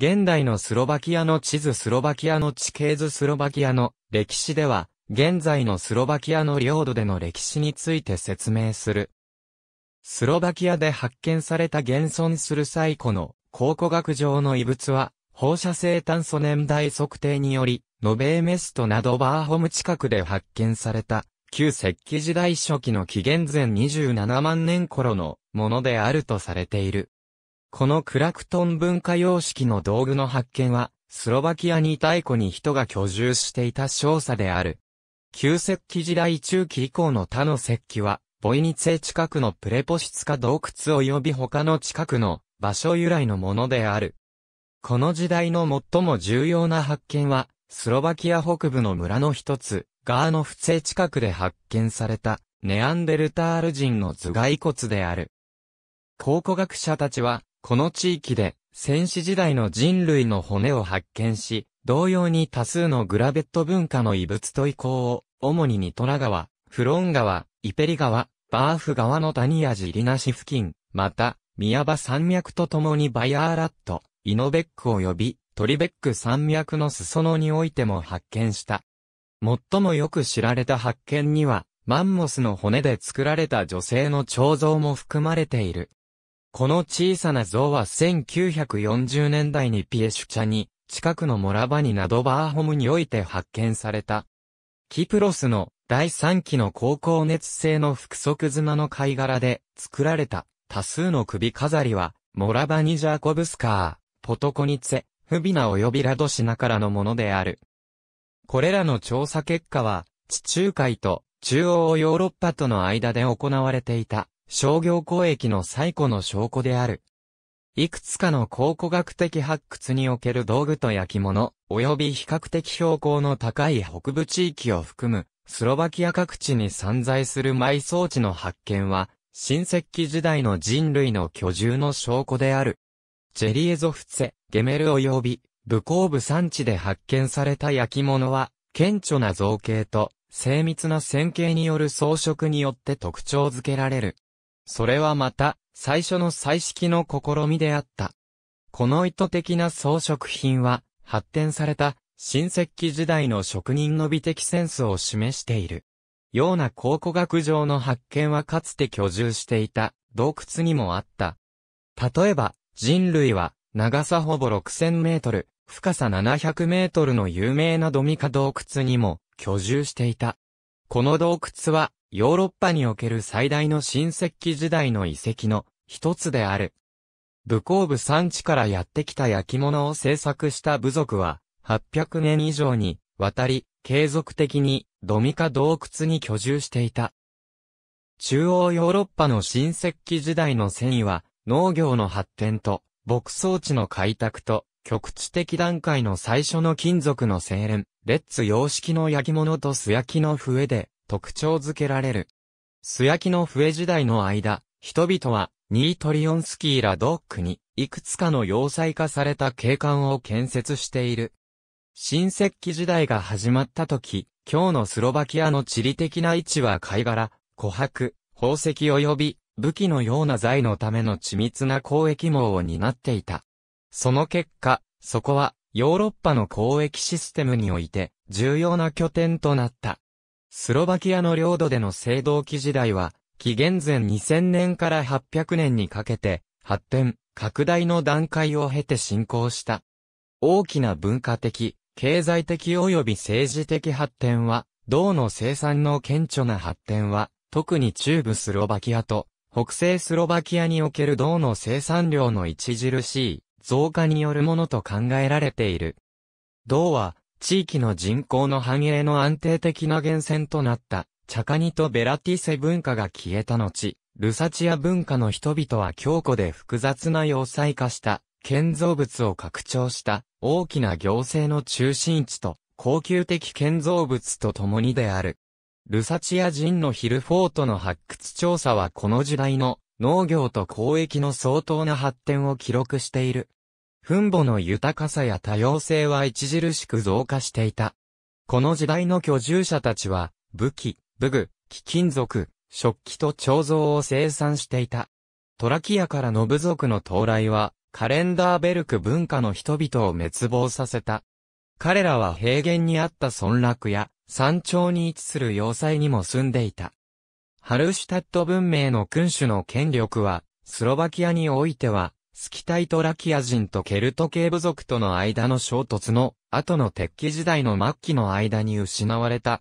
現代のスロバキアの地図スロバキアの地形図スロバキアの歴史では、現在のスロバキアの領土での歴史について説明する。スロバキアで発見された現存する最古の考古学上の遺物は、放射性炭素年代測定により、ノベーメストなどバーホム近くで発見された、旧石器時代初期の紀元前27万年頃のものであるとされている。このクラクトン文化様式の道具の発見は、スロバキアに太古に人が居住していた少佐である。旧石器時代中期以降の他の石器は、ボイニツェ近くのプレポシツカ洞窟及び他の近くの場所由来のものである。この時代の最も重要な発見は、スロバキア北部の村の一つ、ガーノフツェ近くで発見された、ネアンデルタール人の頭蓋骨である。考古学者たちは、この地域で先史時代の人類の骨を発見し、同様に多数のグラベット文化の遺物と遺構を、主にニトラ川、フロン川、イペリ川、バーフ川の谷やジリナ市付近、また、宮場山脈とともにバイーラット、イノベック及びトリベック山脈の裾野においても発見した。最もよく知られた発見には、マンモスの骨で作られた女性の彫像も含まれている。この小さな像は1940年代にピエシュチャに、近くのモラバニなどバーホムにおいて発見された。キプロスの第3期の高校熱性の複足砂の貝殻で作られた多数の首飾りは、モラバニジャーコブスカー、ポトコニツェ、フビナ及びラドシナからのものである。これらの調査結果は、地中海と中央ヨーロッパとの間で行われていた商業交易の最古の証拠である。いくつかの考古学的発掘における道具と焼き物、及び比較的標高の高い北部地域を含む、スロバキア各地に散在する埋葬地の発見は、新石器時代の人類の居住の証拠である。ジェリエゾフツェ、ゲメル及び、武甲部産地で発見された焼き物は、顕著な造形と、精密な線形による装飾によって特徴づけられる。それはまた、最初の彩色の試みであった。この意図的な装飾品は、発展された、新石器時代の職人の美的センスを示している。ような考古学上の発見はかつて居住していた洞窟にもあった。例えば、人類は長さほぼ6000メートル、深さ700メートルの有名なドミカ洞窟にも居住していた。この洞窟はヨーロッパにおける最大の新石器時代の遺跡の一つである。武甲部産地からやってきた焼き物を制作した部族は、800年以上にわたり、継続的にドミカ洞窟に居住していた。中央ヨーロッパの新石器時代の繊維は、農業の発展と、牧草地の開拓と、局地的段階の最初の金属の精錬、レッツ様式の焼き物と素焼きの笛で、特徴づけられる。素焼きの笛時代の間、人々は、ニートリオンスキーらドックに、いくつかの要塞化された景観を建設している。新石器時代が始まった時、今日のスロバキアの地理的な位置は貝殻、琥珀、宝石及び武器のような財のための緻密な交易網を担っていた。その結果、そこはヨーロッパの交易システムにおいて重要な拠点となった。スロバキアの領土での青銅器時代は、紀元前2000年から800年にかけて、発展、拡大の段階を経て進行した。大きな文化的、経済的及び政治的発展は、銅の生産の顕著な発展は、特に中部スロバキアと、北西スロバキアにおける銅の生産量の著しい増加によるものと考えられている。銅は地域の人口の繁栄の安定的な源泉となった、チャカニとベラティセ文化が消えた後、ルサチア文化の人々は強固で複雑な要塞化した、建造物を拡張した大きな行政の中心地と高級的建造物と共にである。ルサチア人のヒルフォートの発掘調査はこの時代の農業と交易の相当な発展を記録している。墳墓の豊かさや多様性は著しく増加していた。この時代の居住者たちは、武器、武具、貴金属、食器と彫像を生産していた。トラキアからの部族の到来は、カレンダーベルク文化の人々を滅亡させた。彼らは平原にあった村落や、山頂に位置する要塞にも住んでいた。ハルシュタット文明の君主の権力は、スロバキアにおいては、スキタイトラキア人とケルト系部族との間の衝突の後の鉄器時代の末期の間に失われた。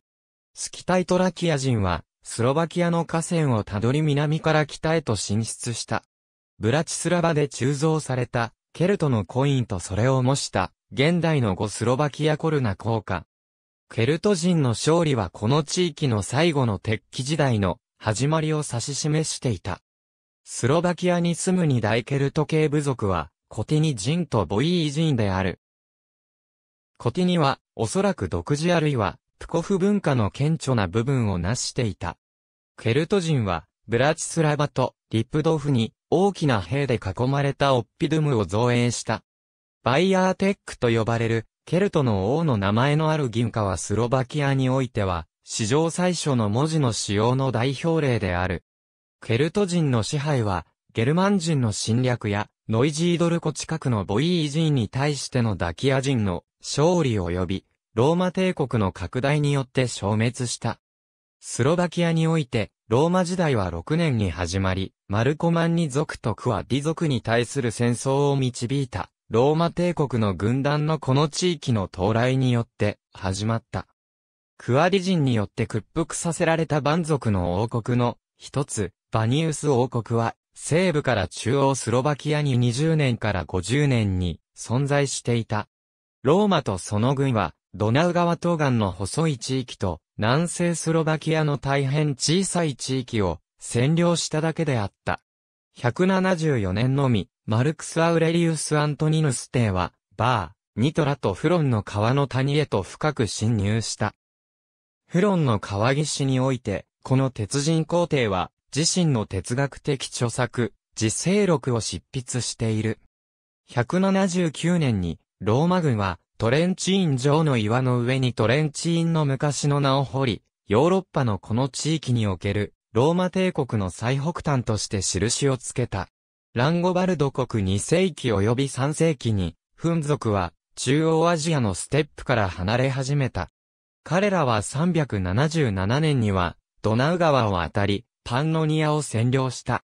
スキタイトラキア人はスロバキアの河川をたどり南から北へと進出した。ブラチスラバで鋳造されたケルトのコインとそれを模した現代のゴスロバキアコルナ効果。ケルト人の勝利はこの地域の最後の鉄器時代の始まりを指し示していた。スロバキアに住むに大ケルト系部族は、コティニ人とボイイ人である。コティニは、おそらく独自あるいは、プコフ文化の顕著な部分を成していた。ケルト人は、ブラチスラバとリップドフに大きな兵で囲まれたオッピドゥムを造営した。バイアーテックと呼ばれる、ケルトの王の名前のある銀貨はスロバキアにおいては、史上最初の文字の使用の代表例である。ケルト人の支配は、ゲルマン人の侵略や、ノイジードルコ近くのボイー人に対してのダキア人の勝利及び、ローマ帝国の拡大によって消滅した。スロバキアにおいて、ローマ時代は6年に始まり、マルコマンニ族とクワディ族に対する戦争を導いた、ローマ帝国の軍団のこの地域の到来によって始まった。クワディ人によって屈服させられた蛮族の王国の一つ、バニウス王国は、西部から中央スロバキアに20年から50年に存在していた。ローマとその軍は、ドナウ川東岸の細い地域と、南西スロバキアの大変小さい地域を占領しただけであった。174年のみ、マルクス・アウレリウス・アントニヌス帝は、バー、ニトラとフロンの川の谷へと深く侵入した。フロンの川岸において、この鉄人皇帝は、自身の哲学的著作、実勢録を執筆している。179年に、ローマ軍は、トレンチーン城の岩の上にトレンチーンの昔の名を掘り、ヨーロッパのこの地域における、ローマ帝国の最北端として印をつけた。ランゴバルド国2世紀及び3世紀に、フン族は、中央アジアのステップから離れ始めた。彼らは377年には、ドナウ川を渡り、パンノニアを占領した。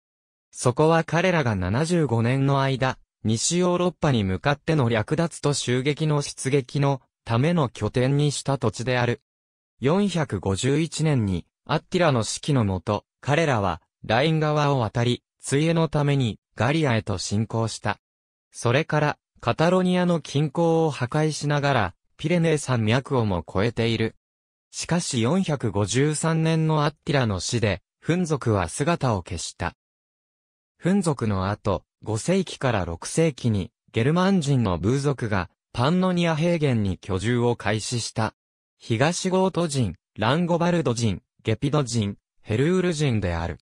そこは彼らが75年の間、西ヨーロッパに向かっての略奪と襲撃の出撃のための拠点にした土地である。451年に、アッティラの指揮のもと、彼らは、ライン川を渡り、ついえのために、ガリアへと進行した。それから、カタロニアの近郊を破壊しながら、ピレネー山脈をも越えている。しかし453年のアッティラの死で、フン族は姿を消した。フン族の後、5世紀から6世紀に、ゲルマン人の部族が、パンノニア平原に居住を開始した。東ゴート人、ランゴバルド人、ゲピド人、ヘルウル人である。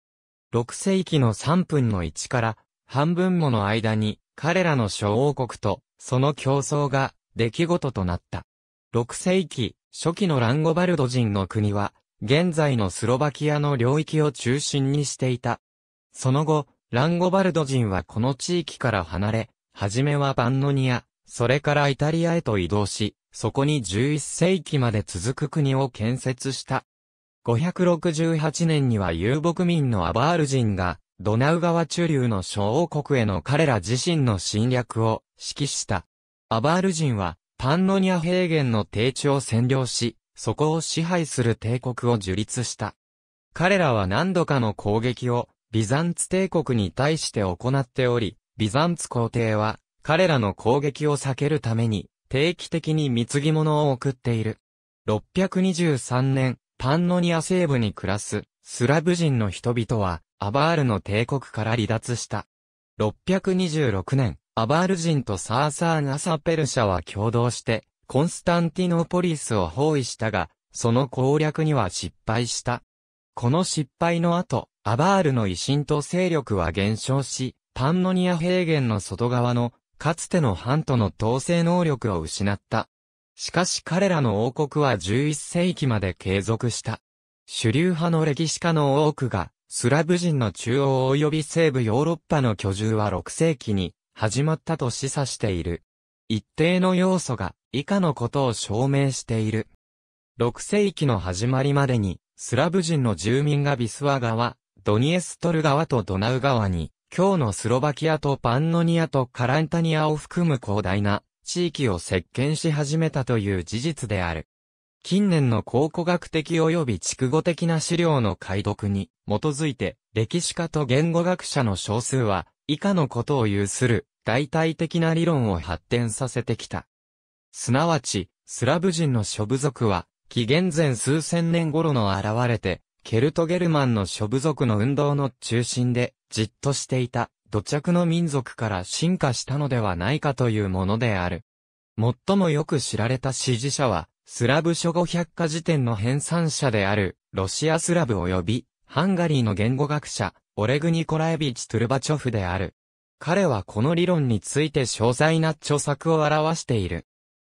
6世紀の3分の1から半分もの間に彼らの諸王国とその競争が出来事となった。6世紀初期のランゴバルド人の国は現在のスロバキアの領域を中心にしていた。その後、ランゴバルド人はこの地域から離れ、はじめはバンノニア、それからイタリアへと移動し、そこに11世紀まで続く国を建設した。568年には遊牧民のアバール人が、ドナウ川中流の小王国への彼ら自身の侵略を指揮した。アバール人は、パンノニア平原の低地を占領し、そこを支配する帝国を樹立した。彼らは何度かの攻撃をビザンツ帝国に対して行っており、ビザンツ皇帝は彼らの攻撃を避けるために定期的に貢ぎ物を送っている。623年、パンノニア西部に暮らすスラブ人の人々はアバールの帝国から離脱した。626年、アバール人とサーサーナ・サペルシャは共同してコンスタンティノポリスを包囲したが、その攻略には失敗した。この失敗の後、アバールの威信と勢力は減少し、パンノニア平原の外側の、かつての藩との統制能力を失った。しかし彼らの王国は11世紀まで継続した。主流派の歴史家の多くが、スラブ人の中央及び西部ヨーロッパの居住は6世紀に始まったと示唆している。一定の要素が以下のことを証明している。6世紀の始まりまでに、スラブ人の住民がビスワ川、ドニエストル川とドナウ川に、今日のスロバキアとパンノニアとカランタニアを含む広大な地域を席巻し始めたという事実である。近年の考古学的及び筑語的な資料の解読に基づいて、歴史家と言語学者の少数は、以下のことを有する、代替的な理論を発展させてきた。すなわち、スラブ人の諸部族は、紀元前数千年頃の現れて、ケルトゲルマンの諸部族の運動の中心で、じっとしていた、土着の民族から進化したのではないかというものである。最もよく知られた支持者は、スラブ諸語百科辞典の編纂者である、ロシアスラブ及び、ハンガリーの言語学者、オレグニコラエビチ・トゥルバチョフである。彼はこの理論について詳細な著作を表している。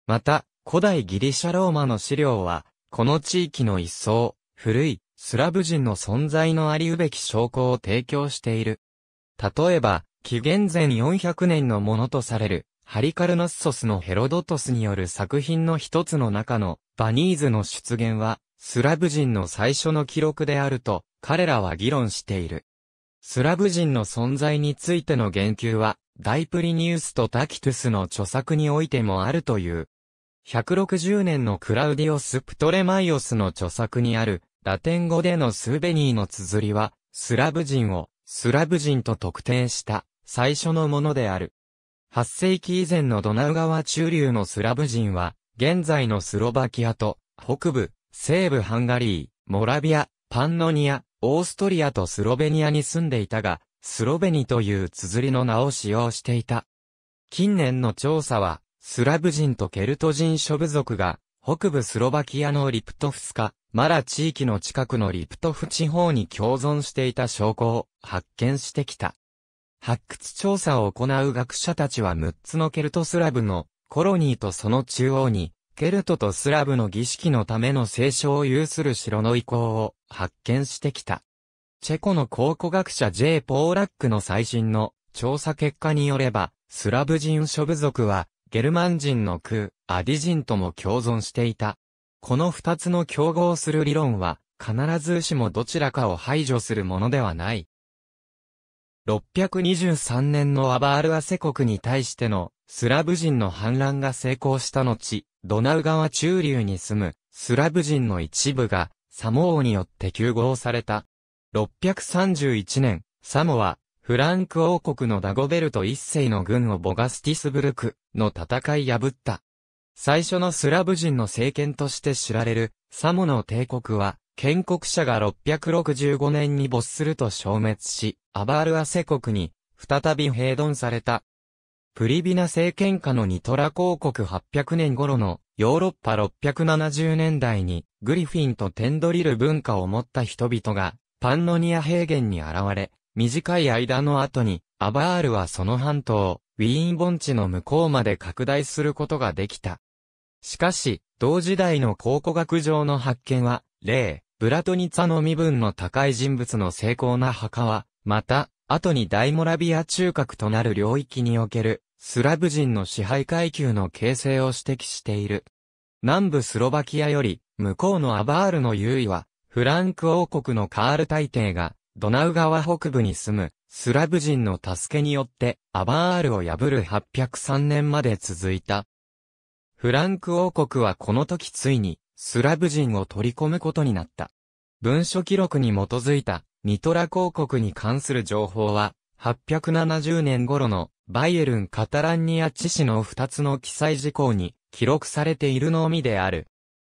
また、古代ギリシャローマの資料は、この地域の一層、古い、スラブ人の存在のありうべき証拠を提供している。例えば、紀元前400年のものとされる、ハリカルナッソスのヘロドトスによる作品の一つの中の、バニーズの出現は、スラブ人の最初の記録であると、彼らは議論している。スラブ人の存在についての言及は、ダイプリニウスとタキトゥスの著作においてもあるという。160年のクラウディオス・プトレマイオスの著作にある、ラテン語でのスーベニーの綴りは、スラブ人を、スラブ人と特定した、最初のものである。8世紀以前のドナウ川中流のスラブ人は、現在のスロバキアと、北部、西部ハンガリー、モラビア、パンノニア、オーストリアとスロベニアに住んでいたが、スロベニという綴りの名を使用していた。近年の調査は、スラブ人とケルト人諸部族が、北部スロバキアのリプトフスカ、マラ地域の近くのリプトフ地方に共存していた証拠を発見してきた。発掘調査を行う学者たちは6つのケルトスラブのコロニーとその中央に、ケルトとスラブの儀式のための聖書を有する城の遺構を発見してきた。チェコの考古学者 J. ポーラックの最新の調査結果によれば、スラブ人諸部族はゲルマン人のクー、アディ人とも共存していた。この二つの競合する理論は、必ずしもどちらかを排除するものではない。623年のアバールアセ国に対してのスラブ人の反乱が成功した後、ドナウ川中流に住むスラブ人の一部がサモ王によって救合された。631年、サモはフランク王国のダゴベルト一世の軍をボガスティスブルクの戦い破った。最初のスラブ人の政権として知られるサモの帝国は、建国者が665年に没すると消滅し、アバールアセ国に再び平凡された。プリビナ政権下のニトラ公国800年頃のヨーロッパ670年代にグリフィンとテンドリル文化を持った人々がパンノニア平原に現れ、短い間の後に、アバールはその半島、ウィーン盆地の向こうまで拡大することができた。しかし、同時代の考古学上の発見は、例、ブラトニツァの身分の高い人物の精巧な墓は、また、後に大モラビア中核となる領域における、スラブ人の支配階級の形成を指摘している。南部スロバキアより、向こうのアバールの優位は、フランク王国のカール大帝が、ドナウ川北部に住むスラブ人の助けによってアバールを破る803年まで続いた。フランク王国はこの時ついにスラブ人を取り込むことになった。文書記録に基づいたニトラ公国に関する情報は870年頃のバイエルン・カタランニア知事の2つの記載事項に記録されているのみである。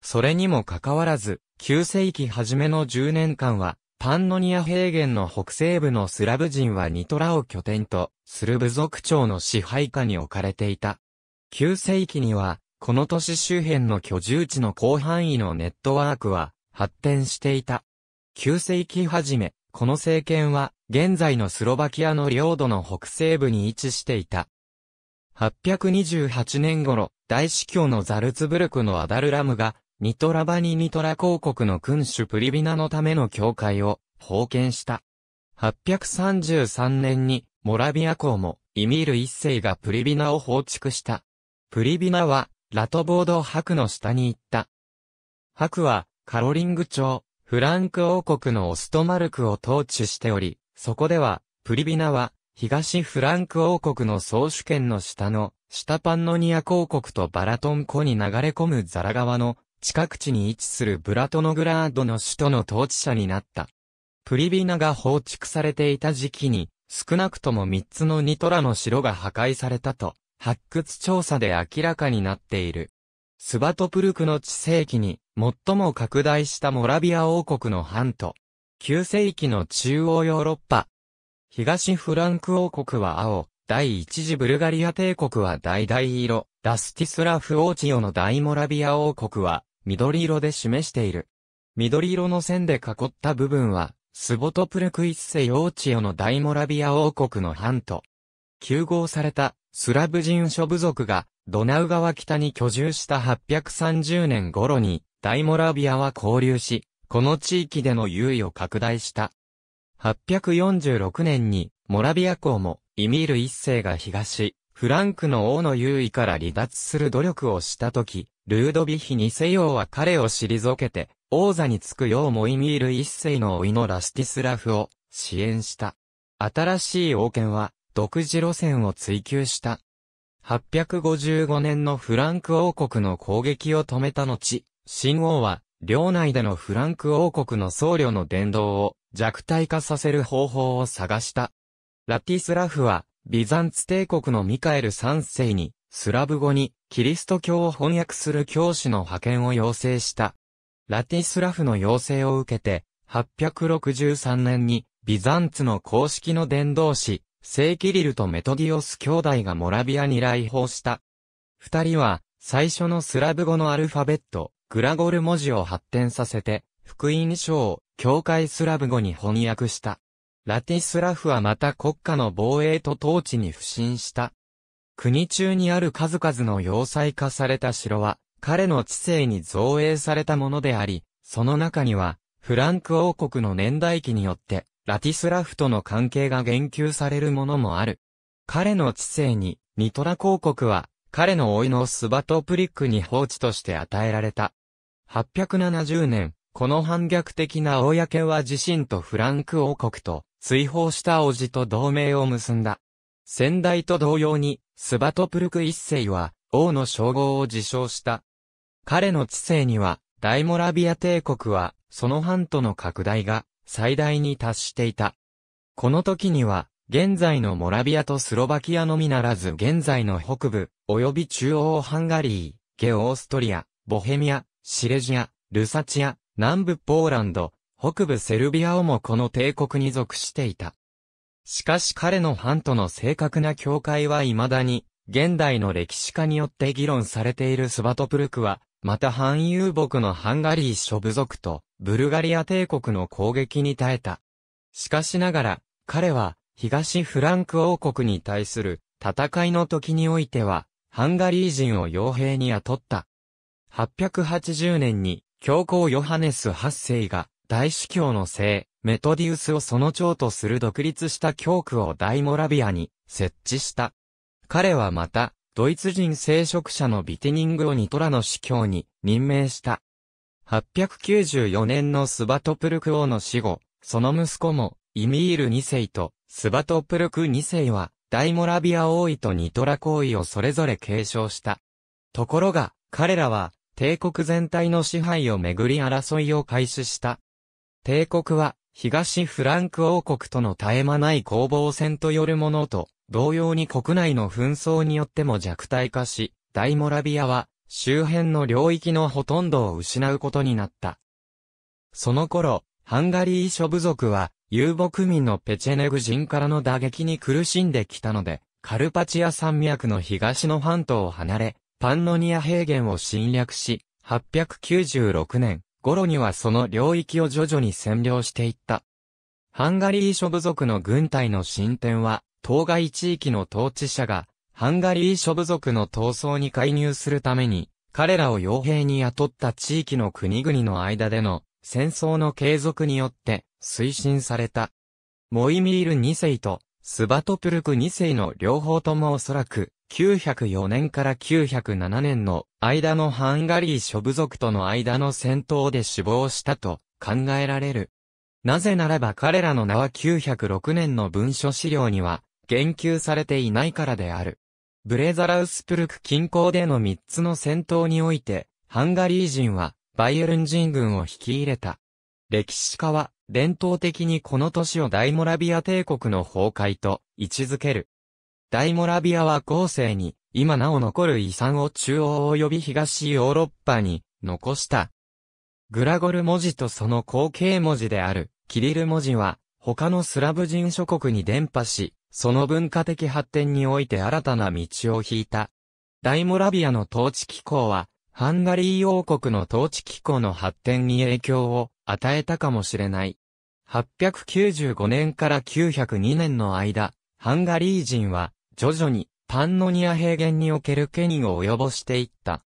それにもかかわらず、9世紀初めの10年間は、パンノニア平原の北西部のスラブ人はニトラを拠点とスルブ族長の支配下に置かれていた。9世紀には、この都市周辺の居住地の広範囲のネットワークは発展していた。9世紀初め、この政権は現在のスロバキアの領土の北西部に位置していた。828年頃、大司教のザルツブルクのアダルラムがニトラバニニトラ公国の君主プリビナのための教会を封建した。833年にモラビア公もイミール一世がプリビナを放逐した。プリビナはラトボード博の下に行った。博はカロリング朝、フランク王国のオストマルクを統治しており、そこではプリビナは東フランク王国の総主権の下の、下パンノニア公国とバラトン湖に流れ込むザラ川の近く地に位置するブラトノグラードの首都の統治者になった。プリビナが放築されていた時期に、少なくとも3つのニトラの城が破壊されたと、発掘調査で明らかになっている。スバトプルクの地世紀に、最も拡大したモラビア王国の半島。9世紀の中央ヨーロッパ。東フランク王国は青、第一次ブルガリア帝国は大々色、ラスティスラフ王チオの大モラビア王国は緑色で示している。緑色の線で囲った部分は、スボトプルクイッセヨーチオの大モラビア王国の半島。休合されたスラブ人諸部族がドナウ川北に居住した830年頃に大モラビアは交流し、この地域での優位を拡大した。846年にモラビア公もイミール一世が東、フランクの王の優位から離脱する努力をしたとき、ルードヴィヒ二世王は彼を退けて、王座につくようモイミール一世のいのラスティスラフを支援した。新しい王権は、独自路線を追求した。855年のフランク王国の攻撃を止めた後、新王は、領内でのフランク王国の僧侶の伝道を弱体化させる方法を探した。ラティスラフは、ビザンツ帝国のミカエル3世に、スラブ語に、キリスト教を翻訳する教師の派遣を要請した。ラティスラフの要請を受けて、863年に、ビザンツの公式の伝道師、聖キリルとメトディオス兄弟がモラビアに来訪した。二人は、最初のスラブ語のアルファベット、グラゴル文字を発展させて、福音書を、教会スラブ語に翻訳した。ラティスラフはまた国家の防衛と統治に不信した。国中にある数々の要塞化された城は、彼の知性に造営されたものであり、その中には、フランク王国の年代記によって、ラティスラフとの関係が言及されるものもある。彼の知性に、ニトラ公国は、彼の老いのスバトプリックに放置として与えられた。870年、この反逆的な公は自身とフランク王国と、追放した王子と同盟を結んだ。先代と同様に、スバトプルク一世は、王の称号を自称した。彼の知性には、大モラビア帝国は、その半島の拡大が、最大に達していた。この時には、現在のモラビアとスロバキアのみならず現在の北部、及び中央ハンガリー、ゲオーストリア、ボヘミア、シレジア、ルサチア、南部ポーランド、北部セルビアをもこの帝国に属していた。しかし彼の藩との正確な境界は未だに、現代の歴史家によって議論されているスバトプルクは、また反遊牧のハンガリー諸部族と、ブルガリア帝国の攻撃に耐えた。しかしながら、彼は、東フランク王国に対する、戦いの時においては、ハンガリー人を傭兵に雇った。880年に、教皇ヨハネス8世が、大司教の聖、メトディウスをその長とする独立した教区を大モラビアに設置した。彼はまた、ドイツ人聖職者のビテニングをニトラの司教に任命した。894年のスバトプルク王の死後、その息子も、イミール2世と、スバトプルク2世は、大モラビア王位とニトラ行為をそれぞれ継承した。ところが、彼らは、帝国全体の支配をめぐり争いを開始した。帝国は、東フランク王国との絶え間ない攻防戦とよるものと、同様に国内の紛争によっても弱体化し、大モラビアは、周辺の領域のほとんどを失うことになった。その頃、ハンガリー諸部族は、遊牧民のペチェネグ人からの打撃に苦しんできたので、カルパチア山脈の東の半島を離れ、パンノニア平原を侵略し、896年、ゴロにはその領域を徐々に占領していった。ハンガリー諸部族の軍隊の進展は、当該地域の統治者が、ハンガリー諸部族の闘争に介入するために、彼らを傭兵に雇った地域の国々の間での戦争の継続によって推進された。モイミール2世とスバトプルク2世の両方ともおそらく904年から907年の間のハンガリー諸部族との間の戦闘で死亡したと考えられる。なぜならば彼らの名は906年の文書資料には言及されていないからである。ブレザラウスプルク近郊での3つの戦闘において、ハンガリー人はバイエルン人軍を引き入れた。歴史家は伝統的にこの年を大モラビア帝国の崩壊と位置づける。大モラビアは後世に、今なお残る遺産を中央及び東ヨーロッパに残した。グラゴル文字とその後継文字である、キリル文字は、他のスラブ人諸国に伝播し、その文化的発展において新たな道を引いた。大モラビアの統治機構は、ハンガリー王国の統治機構の発展に影響を与えたかもしれない。895年から902年の間、ハンガリー人は徐々にパンノニア平原における権威を及ぼしていった。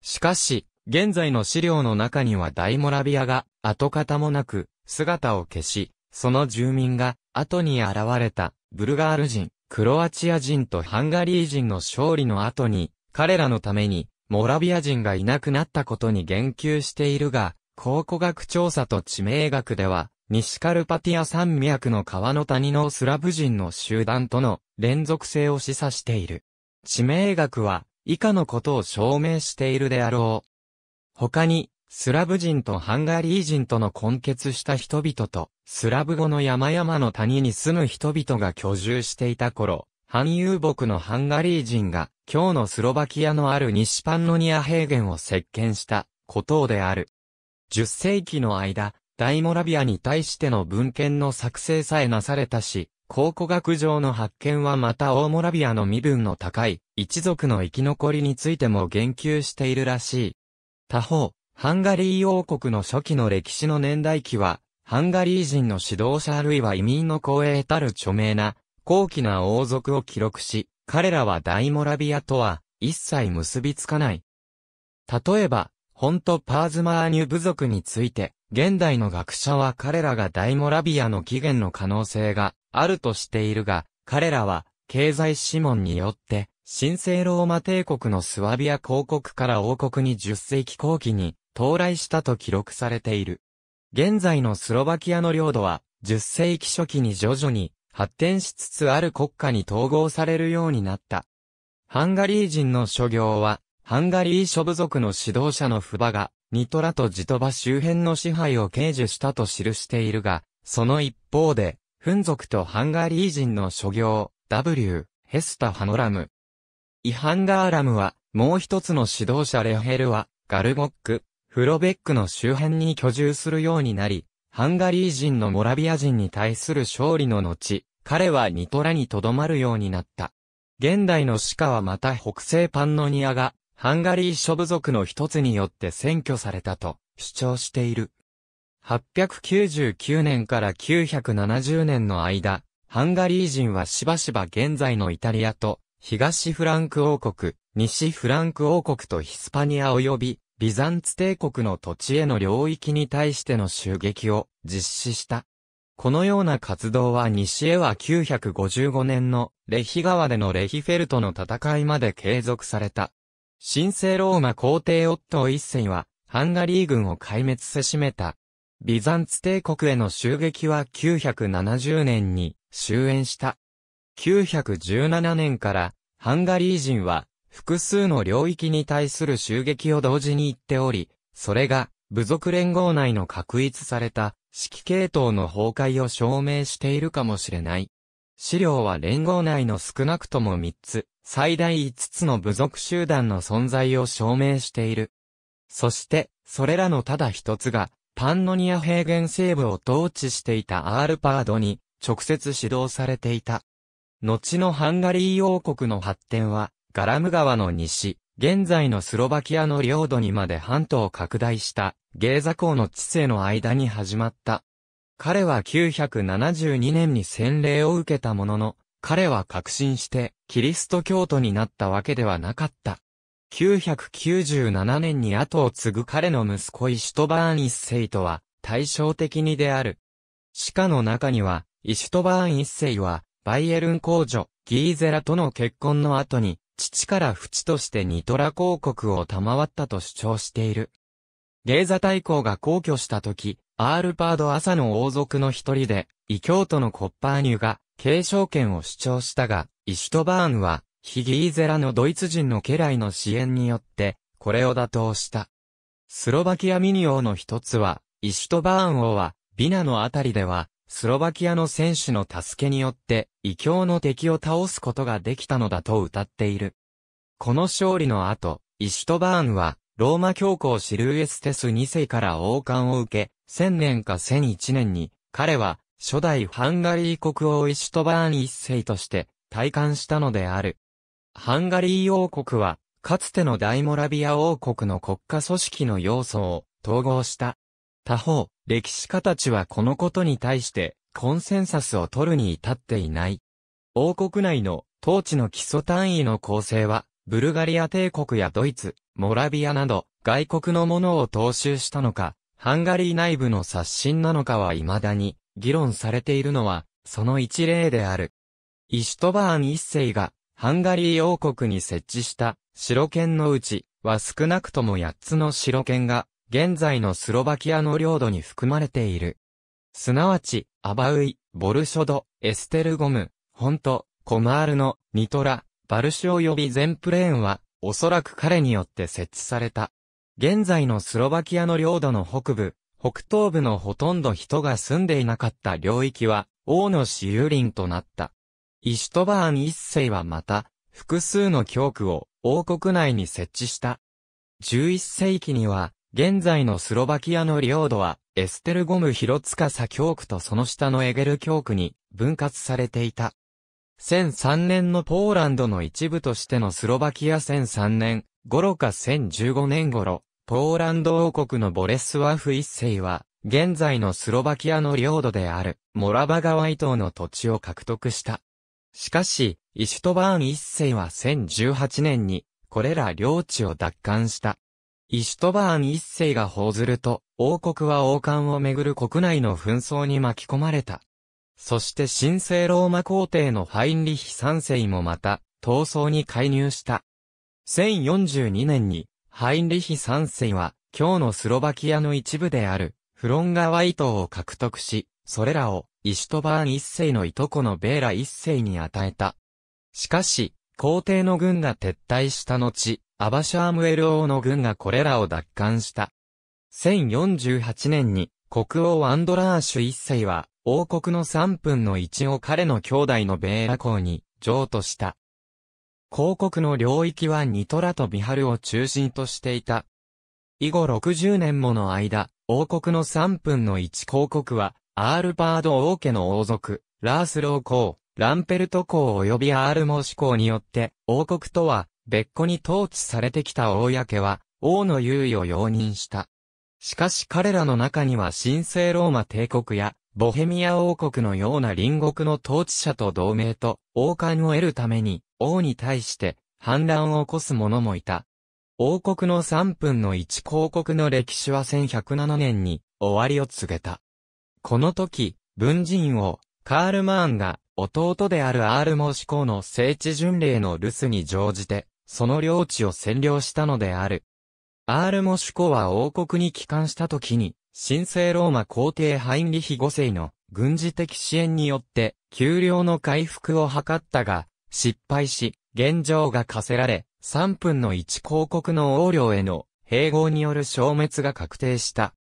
しかし、現在の資料の中には大モラビアが跡形もなく姿を消し、その住民が後に現れたブルガール人、クロアチア人とハンガリー人の勝利の後に、彼らのためにモラビア人がいなくなったことに言及しているが、考古学調査と地名学では、西カルパティア山脈の川の谷のスラブ人の集団との連続性を示唆している。地名学は以下のことを証明しているであろう。他に、スラブ人とハンガリー人との混血した人々と、スラブ語の山々の谷に住む人々が居住していた頃、半遊牧のハンガリー人が、今日のスロバキアのある西パンノニア平原を席巻したことである。10世紀の間、大モラビアに対しての文献の作成さえなされたし、考古学上の発見はまたオーモラビアの身分の高い一族の生き残りについても言及しているらしい。他方、ハンガリー王国の初期の歴史の年代記は、ハンガリー人の指導者あるいは移民の光栄たる著名な、高貴な王族を記録し、彼らは大モラビアとは一切結びつかない。例えば、ホントパーズマーニュ部族について、現代の学者は彼らが大モラビアの起源の可能性があるとしているが、彼らは、経済諮問によって、神聖ローマ帝国のスワビア公国から王国に10世紀後期に到来したと記録されている。現在のスロバキアの領土は、10世紀初期に徐々に発展しつつある国家に統合されるようになった。ハンガリー人の諸行は、ハンガリー諸部族の指導者の不母が、ニトラとジトバ周辺の支配を掲示したと記しているが、その一方で、フン族とハンガリー人の諸行、W、ヘスタ・ハノラム。イハンガーラムは、もう一つの指導者レヘルは、ガルボック、フロベックの周辺に居住するようになり、ハンガリー人のモラビア人に対する勝利の後、彼はニトラに留まるようになった。現代のシカはまた北西パンノニアが、ハンガリー諸部族の一つによって占拠されたと主張している。899年から970年の間、ハンガリー人はしばしば現在のイタリアと、東フランク王国、西フランク王国とヒスパニア及び、ビザンツ帝国の土地への領域に対しての襲撃を実施した。このような活動は西へは955年のレヒ川でのレヒフェルトの戦いまで継続された。神聖ローマ皇帝オットー一世は、ハンガリー軍を壊滅せしめたビザンツ帝国への襲撃は970年に終焉した。917年からハンガリー人は複数の領域に対する襲撃を同時に言っており、それが部族連合内の確立された指揮系統の崩壊を証明しているかもしれない。資料は連合内の少なくとも3つ、最大5つの部族集団の存在を証明している。そして、それらのただ一つが、パンノニア平原西部を統治していたアールパードに直接指導されていた。後のハンガリー王国の発展は、ガラム川の西、現在のスロバキアの領土にまで半島を拡大したゲーザ港の知性の間に始まった。彼は972年に洗礼を受けたものの、彼は確信してキリスト教徒になったわけではなかった。9 9 7年に後を継ぐ彼の息子イシュトバーン一世とは対照的にである。しかの中には、イシュトバーン一世は、バイエルン公女、ギーゼラとの結婚の後に、父から淵としてニトラ公国を賜ったと主張している。ゲーザ大公が皇居した時、アールパード朝の王族の一人で、異教徒のコッパーニュが継承権を主張したが、イシュトバーンは、ヒギーゼラのドイツ人の家来の支援によって、これを打倒した。スロバキアミニ謡の一つは、イシュトバーン王は、ビナのあたりでは、スロバキアの選手の助けによって、異教の敵を倒すことができたのだと歌っている。この勝利の後、イシュトバーンは、ローマ教皇シルエステス2世から王冠を受け、1000年か1001年に、彼は、初代ハンガリー国王イシュトバーン1世として、体感したのである。ハンガリー王国は、かつての大モラビア王国の国家組織の要素を統合した。他方、歴史家たちはこのことに対してコンセンサスを取るに至っていない。王国内の統治の基礎単位の構成は、ブルガリア帝国やドイツ、モラビアなど外国のものを踏襲したのか、ハンガリー内部の刷新なのかは未だに議論されているのは、その一例である。イシュトバーン一世がハンガリー王国に設置した城県のうちは少なくとも8つの城県が現在のスロバキアの領土に含まれている。すなわち、アバウイ、ボルショド、エステルゴム、ホント、コマールの、ニトラ、バルシュ及び全プレーンは、おそらく彼によって設置された。現在のスロバキアの領土の北部、北東部のほとんど人が住んでいなかった領域は、王の私有林となった。イシュトバーン一世はまた、複数の教区を王国内に設置した。11世紀には、現在のスロバキアの領土は、エステルゴム広サ教区とその下のエゲル教区に分割されていた。1003年のポーランドの一部としてのスロバキア1003年頃か1015年頃、ポーランド王国のボレスワフ一世は、現在のスロバキアの領土である、モラバ川伊島の土地を獲得した。しかし、イシュトバーン一世は1018年に、これら領地を奪還した。イシュトバーン一世が報ずると、王国は王冠をめぐる国内の紛争に巻き込まれた。そして神聖ローマ皇帝のハインリヒ三世もまた、闘争に介入した。1042年に、ハインリヒ三世は、今日のスロバキアの一部である、フロンガワイ島を獲得し、それらを、イシュトバーン一世のいとこのベーラ一世に与えた。しかし、皇帝の軍が撤退した後、アバシャームエル王の軍がこれらを奪還した。1048年に、国王アンドラーシュ一世は、王国の3分の1を彼の兄弟のベーラ公に、譲渡した。広国の領域はニトラとビハルを中心としていた。以後60年もの間、王国の3分の1広国は、アールバード王家の王族、ラースロー公、ランペルト公及びアールモーシ公によって、王国とは別個に統治されてきた王家は、王の優位を容認した。しかし彼らの中には神聖ローマ帝国や、ボヘミア王国のような隣国の統治者と同盟と、王冠を得るために、王に対して、反乱を起こす者もいた。王国の3分の1公国の歴史は1107年に終わりを告げた。この時、文人を、カール・マーンが、弟であるアール・モーシコの聖地巡礼の留守に乗じて、その領地を占領したのである。アール・モシュコは王国に帰還した時に、神聖ローマ皇帝ハインリヒ5世の軍事的支援によって、給料の回復を図ったが、失敗し、現状が課せられ、3分の1広告の王領への併合による消滅が確定した。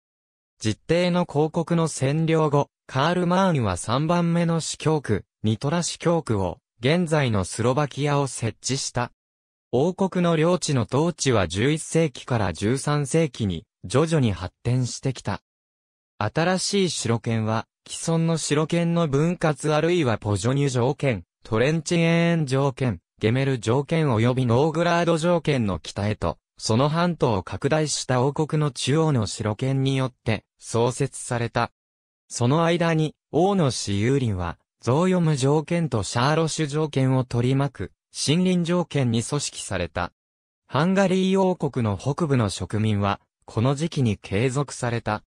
実定の広告の占領後、カール・マーンは3番目の司教区、ニトラ司教区を、現在のスロバキアを設置した。王国の領地の統治は11世紀から13世紀に、徐々に発展してきた。新しい城県は、既存の城県の分割あるいはポジョニュ条件、トレンチエーン条件、ゲメル条件及びノーグラード条件の北へとその半島を拡大した王国の中央の城県によって創設された。その間に、王の私有林は、贈読む条件とシャーロシュ条件を取り巻く、森林条件に組織された。ハンガリー王国の北部の植民は、この時期に継続された。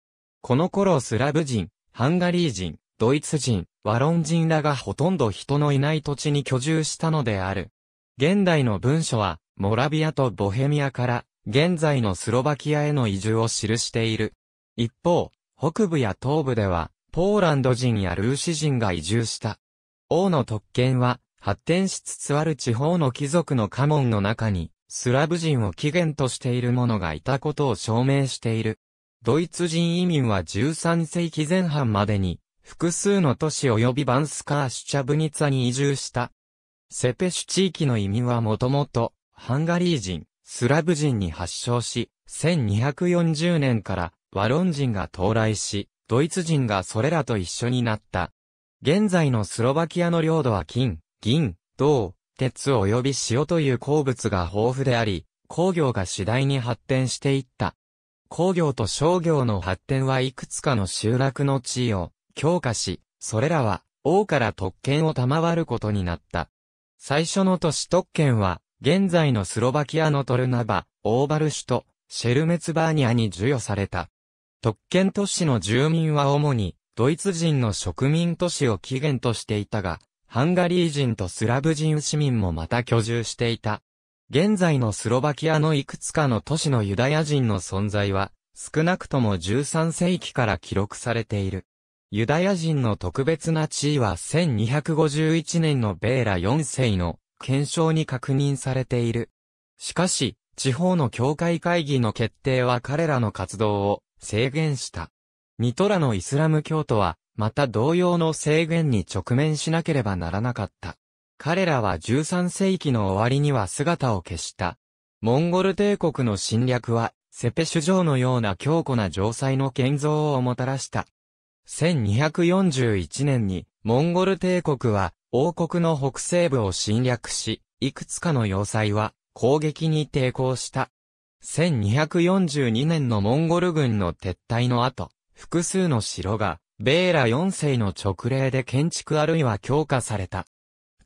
この頃スラブ人、ハンガリー人、ドイツ人、ワロン人らがほとんど人のいない土地に居住したのである。現代の文書は、モラビアとボヘミアから、現在のスロバキアへの移住を記している。一方、北部や東部では、ポーランド人やルーシ人が移住した。王の特権は、発展しつつある地方の貴族の家紋の中に、スラブ人を起源としている者がいたことを証明している。ドイツ人移民は13世紀前半までに、複数の都市及びバンスカーシュチャブニツァに移住した。セペシュ地域の移民はもともと、ハンガリー人、スラブ人に発祥し、1240年からワロン人が到来し、ドイツ人がそれらと一緒になった。現在のスロバキアの領土は金、銀、銅、鉄及び塩という鉱物が豊富であり、工業が次第に発展していった。工業と商業の発展はいくつかの集落の地位を強化し、それらは王から特権を賜ることになった。最初の都市特権は現在のスロバキアのトルナバ、オーバルシュシェルメツバーニアに授与された。特権都市の住民は主に、ドイツ人の植民都市を起源としていたが、ハンガリー人とスラブ人市民もまた居住していた。現在のスロバキアのいくつかの都市のユダヤ人の存在は、少なくとも13世紀から記録されている。ユダヤ人の特別な地位は1251年のベーラ4世の検証に確認されている。しかし、地方の教会会議の決定は彼らの活動を制限した。ニトラのイスラム教徒は、また同様の制限に直面しなければならなかった。彼らは13世紀の終わりには姿を消した。モンゴル帝国の侵略は、セペシュ城のような強固な城塞の建造をもたらした。1241年に、モンゴル帝国は、王国の北西部を侵略し、いくつかの要塞は攻撃に抵抗した。1242年のモンゴル軍の撤退の後、複数の城が、ベーラ4世の直令で建築あるいは強化された。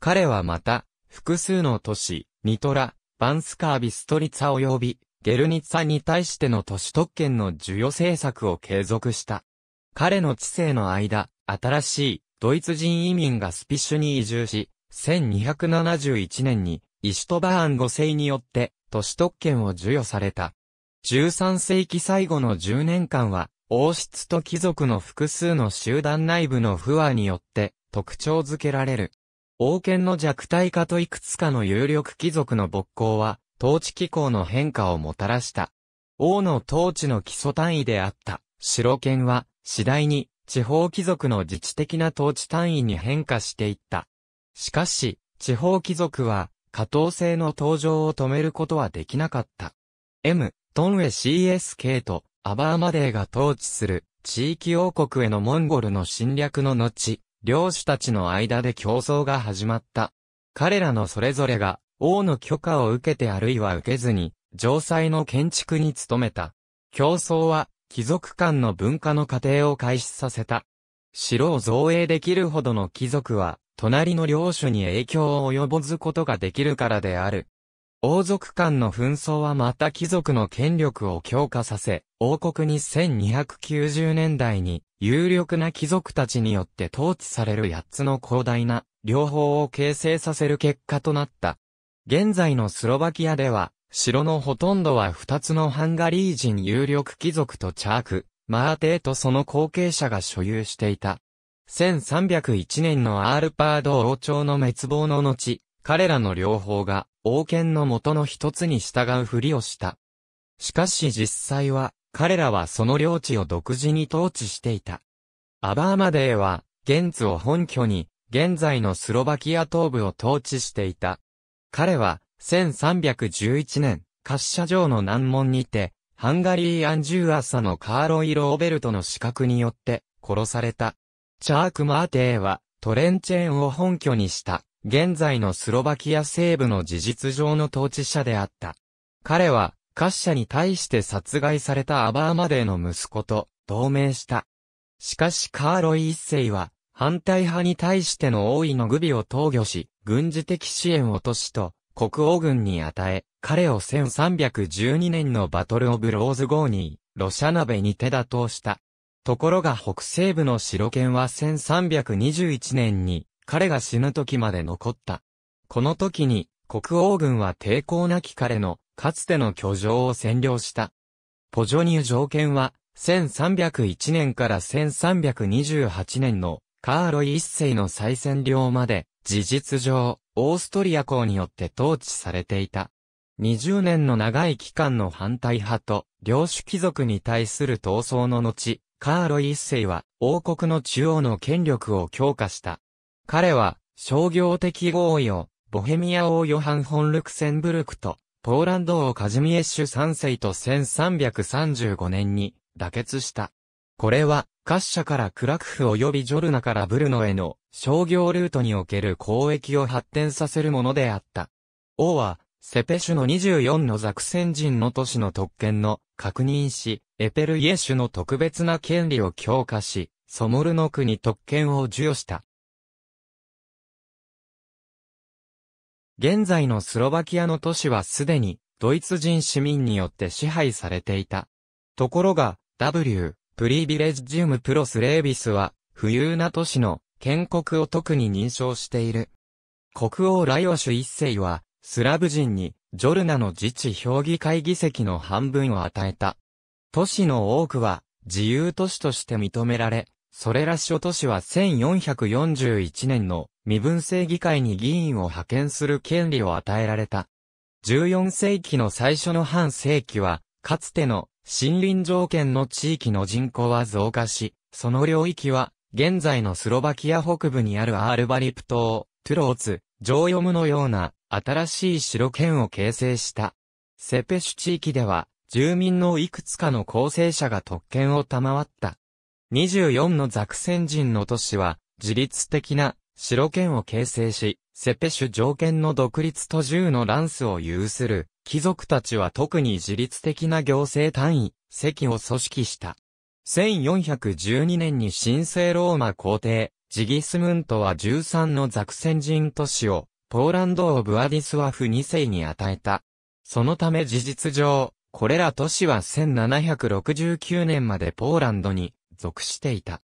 彼はまた、複数の都市、ニトラ、バンスカービストリツァ及び、ゲルニツァに対しての都市特権の授与政策を継続した。彼の知性の間、新しいドイツ人移民がスピッシュに移住し、1271年に、イシュトバーン5世によって、都市特権を授与された。13世紀最後の10年間は、王室と貴族の複数の集団内部の不和によって、特徴づけられる。王権の弱体化といくつかの有力貴族の勃興は、統治機構の変化をもたらした。王の統治の基礎単位であった、白権は、次第に、地方貴族の自治的な統治単位に変化していった。しかし、地方貴族は、下等性の登場を止めることはできなかった。M、トンウェ CSK とアバーマデーが統治する地域王国へのモンゴルの侵略の後、領主たちの間で競争が始まった。彼らのそれぞれが王の許可を受けてあるいは受けずに、城塞の建築に努めた。競争は貴族間の文化の過程を開始させた。城を造営できるほどの貴族は、隣の領主に影響を及ぼすことができるからである。王族間の紛争はまた貴族の権力を強化させ、王国に1290年代に有力な貴族たちによって統治される8つの広大な両方を形成させる結果となった。現在のスロバキアでは、城のほとんどは二つのハンガリー人有力貴族とチャーク、マーテーとその後継者が所有していた。1301年のアールパード王朝の滅亡の後、彼らの両方が王権の元の一つに従うふりをした。しかし実際は、彼らはその領地を独自に統治していた。アバーマデーは、ゲンツを本拠に、現在のスロバキア東部を統治していた。彼は、1311年、滑車場の難問にて、ハンガリー・アンジュー・アサのカーロイ・ローベルトの死角によって殺された。チャーク・マーテーはトレンチェーンを本拠にした現在のスロバキア西部の事実上の統治者であった。彼は滑車に対して殺害されたアバーマデーの息子と同盟した。しかしカーロイ一世は反対派に対しての王位の愚ビを投与し、軍事的支援をとしと国王軍に与え、彼を1312年のバトルオブローズ号に、ロシャ鍋に手打倒した。ところが北西部の白剣は1321年に、彼が死ぬ時まで残った。この時に、国王軍は抵抗なき彼の、かつての居城を占領した。ポジョニュ条件は、1301年から1328年の、カーロイ一世の再占領まで、事実上、オーストリア公によって統治されていた。20年の長い期間の反対派と、領主貴族に対する闘争の後、カーロイ一世は、王国の中央の権力を強化した。彼は、商業的合意を、ボヘミア王ヨハン・ホン・ルクセンブルクと、ポーランド王カジミエッシュ三世と1335年に、妥結した。これは、カッシャからクラクフ及びジョルナからブルノへの商業ルートにおける交易を発展させるものであった。王は、セペシュの24のザクセン人の都市の特権の確認し、エペルイエシュの特別な権利を強化し、ソモルノクに特権を授与した。現在のスロバキアの都市はすでにドイツ人市民によって支配されていた。ところが、W、プリビレッジウムプロスレービスは、富裕な都市の建国を特に認証している。国王ライオシュ一世は、スラブ人に、ジョルナの自治評議会議席の半分を与えた。都市の多くは、自由都市として認められ、それら諸都市は1441年の身分制議会に議員を派遣する権利を与えられた。14世紀の最初の半世紀は、かつての森林条件の地域の人口は増加し、その領域は現在のスロバキア北部にあるアールバリプ島、トゥローツ、ジョーヨムのような新しい城県を形成した。セペシュ地域では、住民のいくつかの構成者が特権を賜った。24のザクセン人の都市は、自律的な城県を形成し、セペシュ条件の独立と銃のランスを有する、貴族たちは特に自律的な行政単位、席を組織した。1412年に神聖ローマ皇帝、ジギスムントは13のザクセン人都市を、ポーランド王ブアディスワフ2世に与えた。そのため事実上、これら都市は1769年までポーランドに属していた。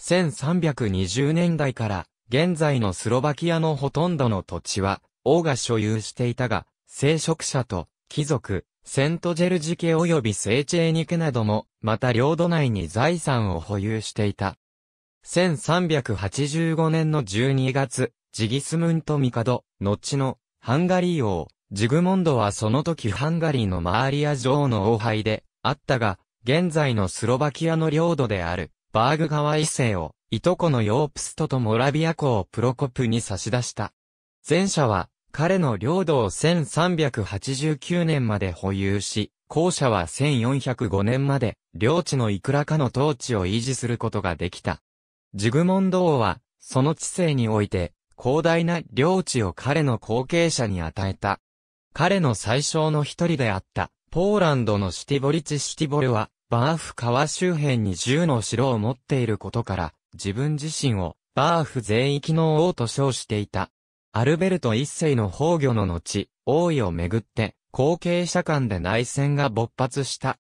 1320年代から現在のスロバキアのほとんどの土地は王が所有していたが、聖職者と貴族、セントジェルジ家及び聖地エニケなども、また領土内に財産を保有していた。1385年の12月、ジギスムントド、後のハンガリー王、ジグモンドはその時ハンガリーのマーリア女王の王牌で、あったが、現在のスロバキアの領土である、バーグ川一世を、いとこのヨープストとモラビア公プロコプに差し出した。前者は、彼の領土を1389年まで保有し、後者は1405年まで、領地のいくらかの統治を維持することができた。ジグモンド王は、その知性において、広大な領地を彼の後継者に与えた。彼の最小の一人であった、ポーランドのシティボリチ・シティボルは、バーフ川周辺に10の城を持っていることから、自分自身を、バーフ全域の王と称していた。アルベルト一世の崩御の後、王位をめぐって、後継者間で内戦が勃発した。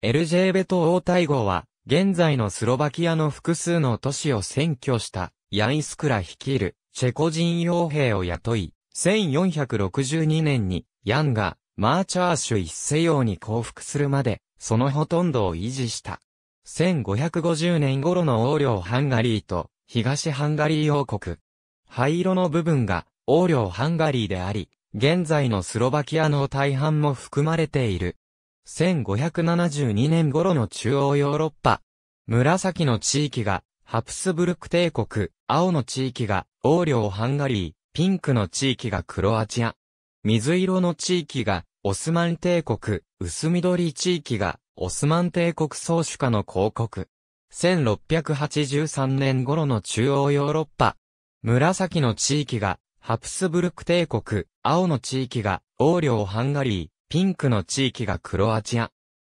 エルジェーベト王大号は、現在のスロバキアの複数の都市を占拠した、ヤンイスクラ率いる、チェコ人傭兵を雇い、1462年に、ヤンが、マーチャーシュ一世王に降伏するまで、そのほとんどを維持した。1550年頃の王領ハンガリーと、東ハンガリー王国。灰色の部分が、王領ハンガリーであり、現在のスロバキアの大半も含まれている。1572年頃の中央ヨーロッパ。紫の地域がハプスブルク帝国、青の地域が王領ハンガリー、ピンクの地域がクロアチア。水色の地域がオスマン帝国、薄緑地域がオスマン帝国総主下の広告。1683年頃の中央ヨーロッパ。紫の地域がハプスブルク帝国、青の地域が、王領ハンガリー、ピンクの地域がクロアチア。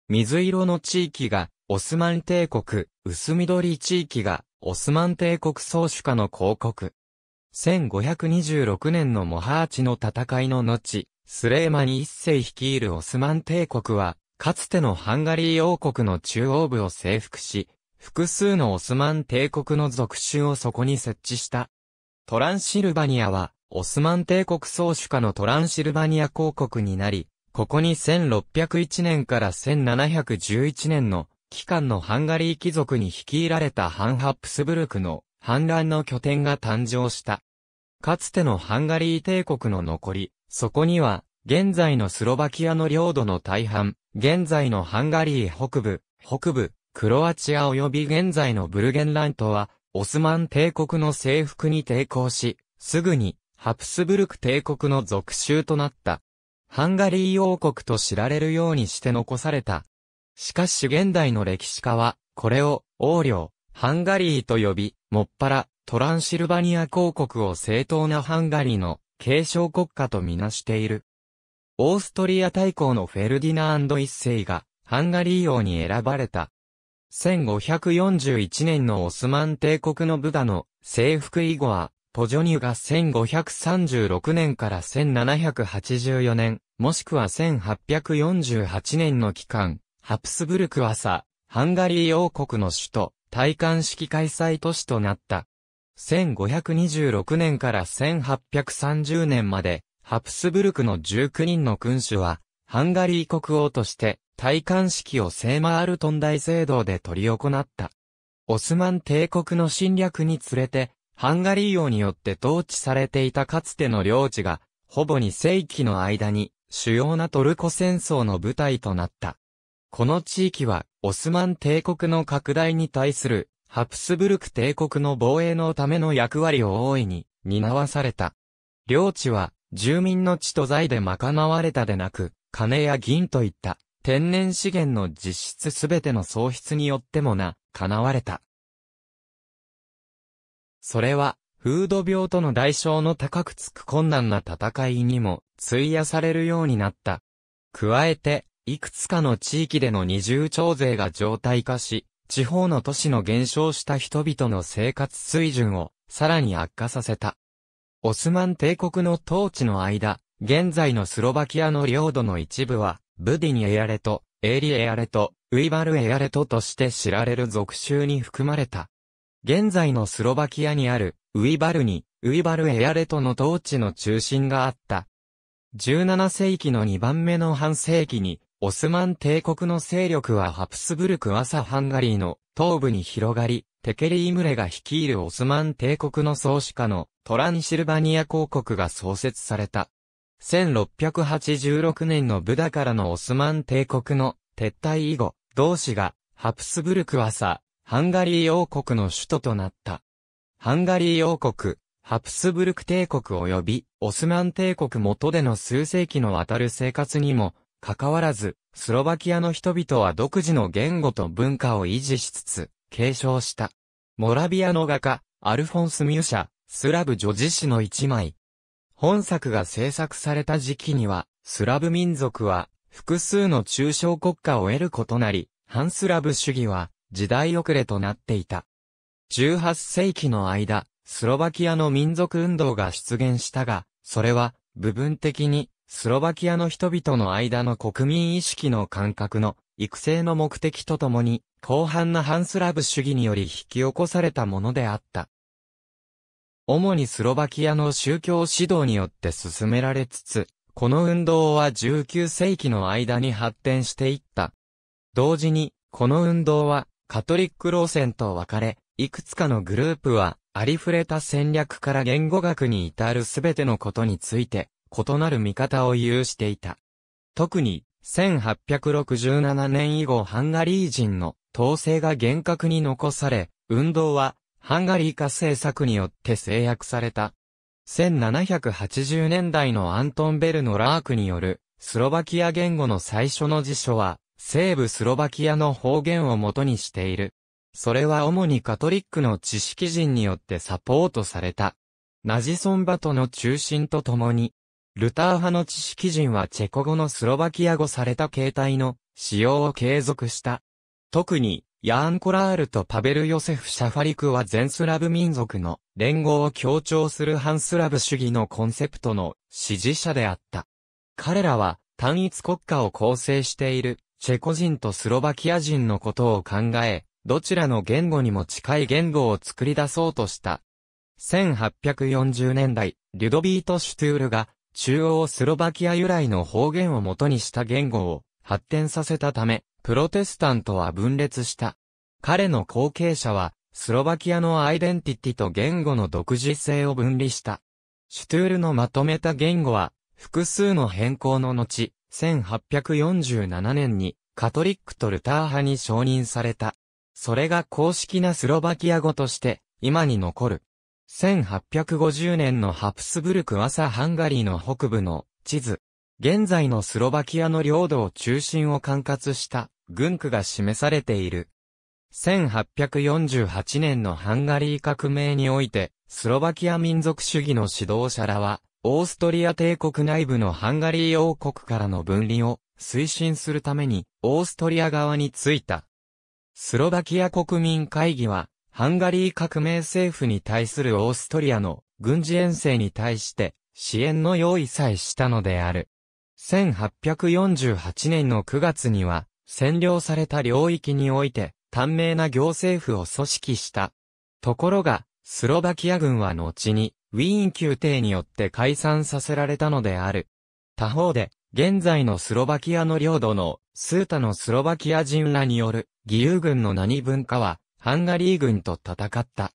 水色の地域が、オスマン帝国、薄緑地域が、オスマン帝国総主下の広告。1526年のモハーチの戦いの後、スレーマニ一世率いるオスマン帝国は、かつてのハンガリー王国の中央部を征服し、複数のオスマン帝国の属州をそこに設置した。トランシルバニアは、オスマン帝国総主下のトランシルバニア公国になり、ここに1601年から1711年の期間のハンガリー貴族に率いられたハンハップスブルクの反乱の拠点が誕生した。かつてのハンガリー帝国の残り、そこには、現在のスロバキアの領土の大半、現在のハンガリー北部、北部、クロアチア及び現在のブルゲンラントは、オスマン帝国の征服に抵抗し、すぐにハプスブルク帝国の属州となった。ハンガリー王国と知られるようにして残された。しかし現代の歴史家は、これを、王領、ハンガリーと呼び、もっぱら、トランシルバニア公国を正当なハンガリーの継承国家とみなしている。オーストリア大公のフェルディナンド一世がハンガリー王に選ばれた。1541年のオスマン帝国のブダの征服以後はポジョニュが1536年から1784年、もしくは1848年の期間、ハプスブルクはさ、ハンガリー王国の首都、戴冠式開催都市となった。1526年から1830年まで、ハプスブルクの19人の君主は、ハンガリー国王として、戴冠式をセーマールトン大聖堂で取り行った。オスマン帝国の侵略につれて、ハンガリー王によって統治されていたかつての領地が、ほぼ2世紀の間に、主要なトルコ戦争の舞台となった。この地域は、オスマン帝国の拡大に対する、ハプスブルク帝国の防衛のための役割を大いに担わされた。領地は、住民の地と財で賄われたでなく、金や銀といった、天然資源の実質すべての喪失によってもな、叶われた。それは、風土病との代償の高くつく困難な戦いにも、費やされるようになった。加えて、いくつかの地域での二重徴税が常態化し、地方の都市の減少した人々の生活水準をさらに悪化させた。オスマン帝国の統治の間、現在のスロバキアの領土の一部は、ブディニエアレト、エーリエアレト、ウイバルエアレトとして知られる属州に含まれた。現在のスロバキアにある、ウィバルにウィバルエアレトの統治の中心があった。17世紀の2番目の半世紀に、オスマン帝国の勢力はハプスブルク・朝サ・ハンガリーの東部に広がり、テケリ・イムレが率いるオスマン帝国の創始家のトランシルバニア公国が創設された。1686年のブダからのオスマン帝国の撤退以後、同氏がハプスブルク・朝、サ、ハンガリー王国の首都となった。ハンガリー王国、ハプスブルク帝国及びオスマン帝国元での数世紀のたる生活にも、かかわらず、スロバキアの人々は独自の言語と文化を維持しつつ、継承した。モラビアの画家、アルフォンス・ミュシャ、スラブ女子誌の一枚。本作が制作された時期には、スラブ民族は、複数の中小国家を得ることなり、反スラブ主義は、時代遅れとなっていた。18世紀の間、スロバキアの民族運動が出現したが、それは、部分的に、スロバキアの人々の間の国民意識の感覚の育成の目的とともに、広範なハンスラブ主義により引き起こされたものであった。主にスロバキアの宗教指導によって進められつつ、この運動は19世紀の間に発展していった。同時に、この運動はカトリック路線と分かれ、いくつかのグループは、ありふれた戦略から言語学に至るすべてのことについて、異なる見方を有していた。特に、1867年以後ハンガリー人の統制が厳格に残され、運動は、ハンガリー化政策によって制約された。1780年代のアントン・ベルのラークによる、スロバキア言語の最初の辞書は、西部スロバキアの方言をもとにしている。それは主にカトリックの知識人によってサポートされた。ナジソンバトの中心とともに、ルター派の知識人はチェコ語のスロバキア語された形態の使用を継続した。特に、ヤーン・コラールとパベル・ヨセフ・シャファリクは全スラブ民族の連合を強調する反スラブ主義のコンセプトの支持者であった。彼らは単一国家を構成しているチェコ人とスロバキア人のことを考え、どちらの言語にも近い言語を作り出そうとした。1840年代、リュドビート・シュトゥールが、中央スロバキア由来の方言を元にした言語を発展させたため、プロテスタントは分裂した。彼の後継者は、スロバキアのアイデンティティと言語の独自性を分離した。シュトゥールのまとめた言語は、複数の変更の後、1847年にカトリックとルター派に承認された。それが公式なスロバキア語として今に残る。1850年のハプスブルク朝ハンガリーの北部の地図。現在のスロバキアの領土を中心を管轄した軍区が示されている。1848年のハンガリー革命において、スロバキア民族主義の指導者らは、オーストリア帝国内部のハンガリー王国からの分離を推進するために、オーストリア側についた。スロバキア国民会議は、ハンガリー革命政府に対するオーストリアの軍事遠征に対して支援の用意さえしたのである。1848年の9月には、占領された領域において、短命な行政府を組織した。ところが、スロバキア軍は後に、ウィーン宮廷によって解散させられたのである。他方で、現在のスロバキアの領土の、スータのスロバキア人らによる、義勇軍の何分かは、ハンガリー軍と戦った。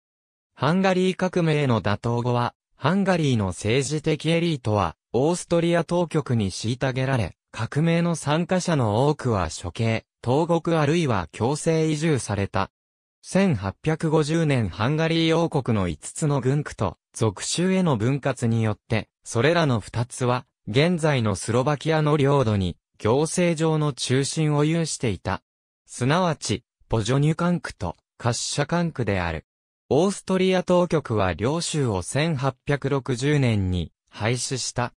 ハンガリー革命の打倒後は、ハンガリーの政治的エリートは、オーストリア当局に虐げられ、革命の参加者の多くは処刑、投獄あるいは強制移住された。1850年ハンガリー王国の5つの軍区と、属州への分割によって、それらの二つは、現在のスロバキアの領土に、行政上の中心を有していた。すなわち、ポジョニュ管区とカッシャ管区である。オーストリア当局は領州を1860年に廃止した。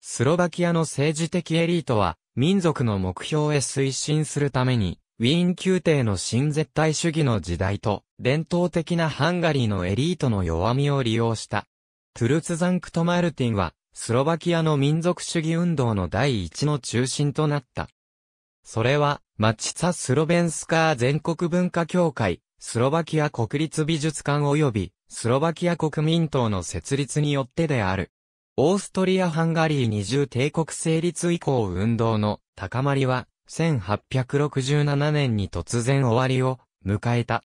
スロバキアの政治的エリートは民族の目標へ推進するためにウィーン宮廷の新絶対主義の時代と、伝統的なハンガリーのエリートの弱みを利用した。トゥルツザンクト・マルティンは、スロバキアの民族主義運動の第一の中心となった。それは、マチツァ・スロベンスカー全国文化協会、スロバキア国立美術館及び、スロバキア国民党の設立によってである。オーストリア・ハンガリー二重帝国成立以降運動の高まりは、1867年に突然終わりを迎えた。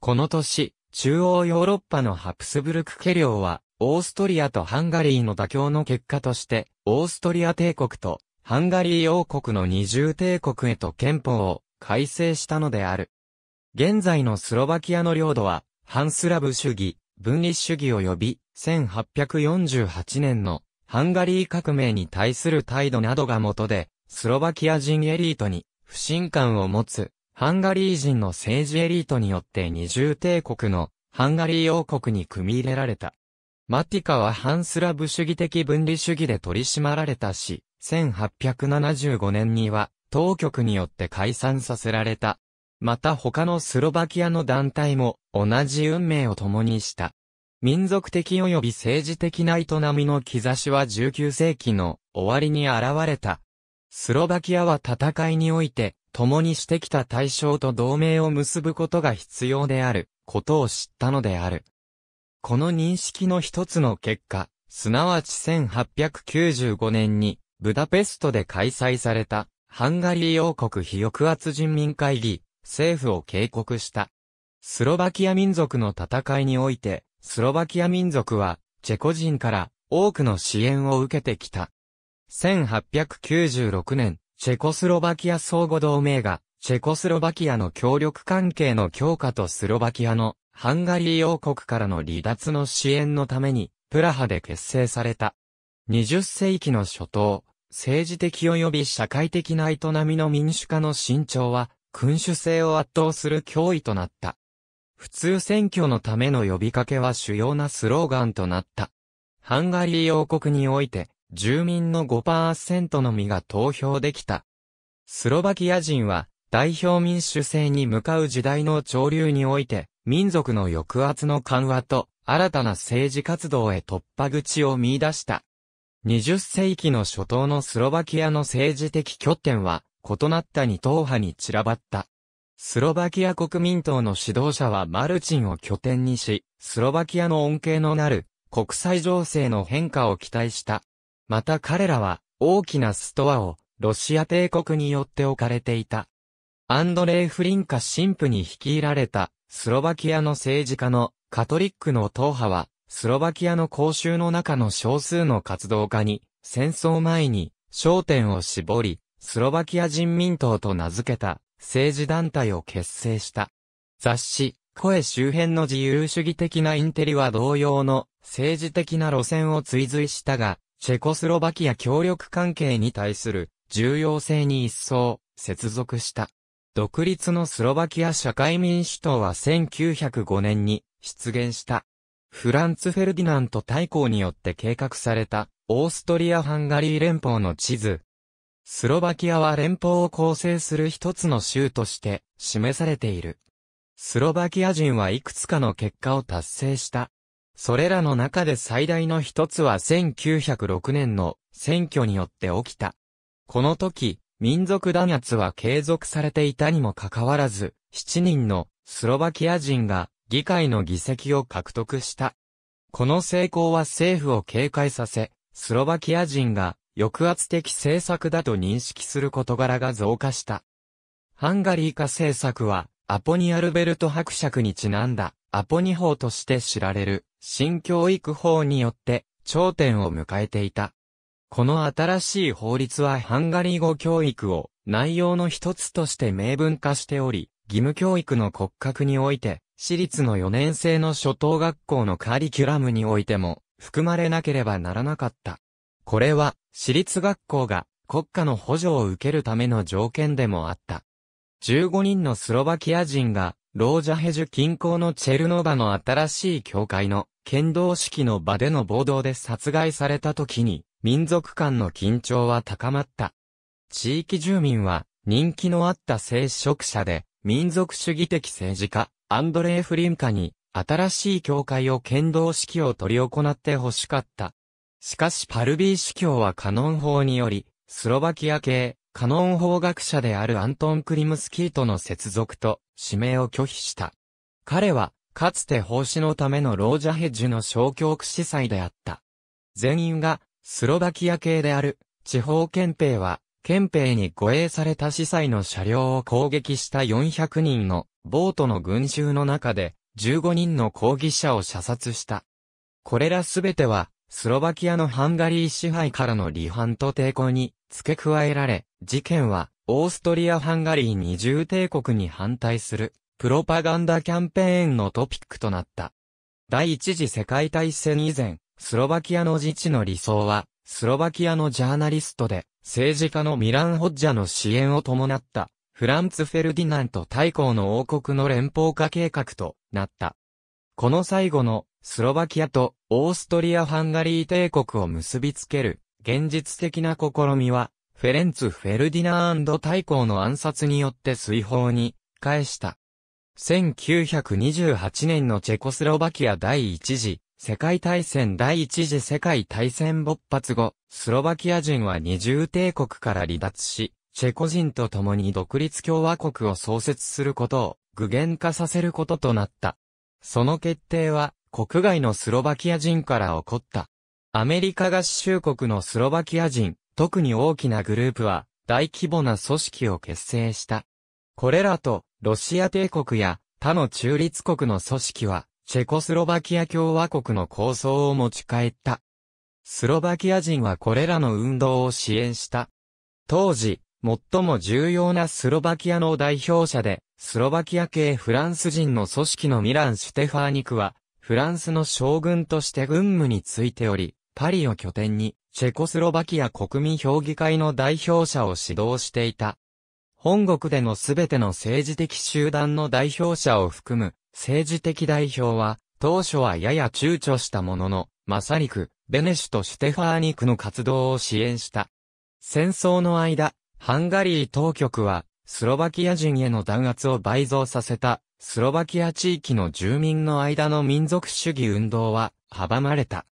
この年、中央ヨーロッパのハプスブルク家領は、オーストリアとハンガリーの妥協の結果として、オーストリア帝国とハンガリー王国の二重帝国へと憲法を改正したのである。現在のスロバキアの領土は、ハンスラブ主義、分離主義及び、1848年のハンガリー革命に対する態度などが元で、スロバキア人エリートに不信感を持つハンガリー人の政治エリートによって二重帝国のハンガリー王国に組み入れられた。マティカは反スラブ主義的分離主義で取り締まられたし、1875年には当局によって解散させられた。また他のスロバキアの団体も同じ運命を共にした。民族的及び政治的な営みの兆しは19世紀の終わりに現れたスロバキアは戦いにおいて、共にしてきた対象と同盟を結ぶことが必要である、ことを知ったのである。この認識の一つの結果、すなわち1895年に、ブダペストで開催された、ハンガリー王国非抑圧人民会議、政府を警告した。スロバキア民族の戦いにおいて、スロバキア民族は、チェコ人から多くの支援を受けてきた。1896年、チェコスロバキア相互同盟が、チェコスロバキアの協力関係の強化とスロバキアのハンガリー王国からの離脱の支援のために、プラハで結成された。20世紀の初頭、政治的及び社会的な営みの民主化の伸長は、君主制を圧倒する脅威となった。普通選挙のための呼びかけは主要なスローガンとなった。ハンガリー王国において、住民の5%のみが投票できた。スロバキア人は代表民主制に向かう時代の潮流において、民族の抑圧の緩和と新たな政治活動へ突破口を見出した。20世紀の初頭のスロバキアの政治的拠点は、異なった二党派に散らばった。スロバキア国民党の指導者はマルチンを拠点にし、スロバキアの恩恵のなる国際情勢の変化を期待した。また彼らは大きなストアをロシア帝国によって置かれていた。アンドレイ・フリンカ神父に率いられたスロバキアの政治家のカトリックの党派はスロバキアの公衆の中の少数の活動家に戦争前に焦点を絞りスロバキア人民党と名付けた政治団体を結成した。雑誌、声周辺の自由主義的なインテリは同様の政治的な路線を追随したが、チェコスロバキア協力関係に対する重要性に一層接続した。独立のスロバキア社会民主党は1905年に出現した。フランツ・フェルディナント大公によって計画されたオーストリア・ハンガリー連邦の地図。スロバキアは連邦を構成する一つの州として示されている。スロバキア人はいくつかの結果を達成したそれらの中で最大の一つは1906年の選挙によって起きた。この時、民族弾圧は継続されていたにもかかわらず、7人のスロバキア人が議会の議席を獲得した。この成功は政府を警戒させ、スロバキア人が抑圧的政策だと認識する事柄が増加した。ハンガリー化政策は、アポニアルベルト伯爵にちなんだ、アポニ法として知られる、新教育法によって頂点を迎えていた。この新しい法律はハンガリー語教育を内容の一つとして明文化しており、義務教育の骨格において、私立の4年生の初等学校のカリキュラムにおいても含まれなければならなかった。これは、私立学校が国家の補助を受けるための条件でもあった。15人のスロバキア人がロージャヘジュ近郊のチェルノバの新しい教会の剣道式の場での暴動で殺害された時に、民族間の緊張は高まった。地域住民は、人気のあった聖職者で、民族主義的政治家、アンドレー・フリンカに、新しい教会を剣道式を取り行って欲しかった。しかしパルビー司教はカノン法により、スロバキア系、カノン法学者であるアントン・クリムスキーとの接続と指名を拒否した。彼は、かつて奉仕のためのロージャヘッジュの小教区司祭であった。全員が、スロバキア系である、地方憲兵は、憲兵に護衛された司祭の車両を攻撃した400人の、ボートの群衆の中で、15人の抗議者を射殺した。これらすべては、スロバキアのハンガリー支配からの離反と抵抗に付け加えられ、事件は、オーストリア・ハンガリー二重帝国に反対する、プロパガンダキャンペーンのトピックとなった。第一次世界大戦以前、スロバキアの自治の理想は、スロバキアのジャーナリストで、政治家のミラン・ホッジャの支援を伴った、フランツ・フェルディナント大公の王国の連邦化計画となった。この最後の、スロバキアとオーストリア・ハンガリー帝国を結びつける現実的な試みは、フェレンツ・フェルディナーンド大公の暗殺によって水泡に返した。1928年のチェコスロバキア第一次世界大戦第一次世界大戦勃発後、スロバキア人は二重帝国から離脱し、チェコ人と共に独立共和国を創設することを具現化させることとなった。その決定は国外のスロバキア人から起こった。アメリカ合衆国のスロバキア人、特に大きなグループは、大規模な組織を結成した。これらと、ロシア帝国や他の中立国の組織は、チェコスロバキア共和国の構想を持ち帰った。スロバキア人はこれらの運動を支援した。当時、最も重要なスロバキアの代表者で、スロバキア系フランス人の組織のミラン・シュテファーニクは、フランスの将軍として軍務についており、パリを拠点に、チェコスロバキア国民評議会の代表者を指導していた。本国での全ての政治的集団の代表者を含む、政治的代表は、当初はやや躊躇したものの、マサリク、ベネシュとシュテファーニクの活動を支援した。戦争の間、ハンガリー当局は、スロバキア人への弾圧を倍増させた、スロバキア地域の住民の間の民族主義運動は、阻まれた。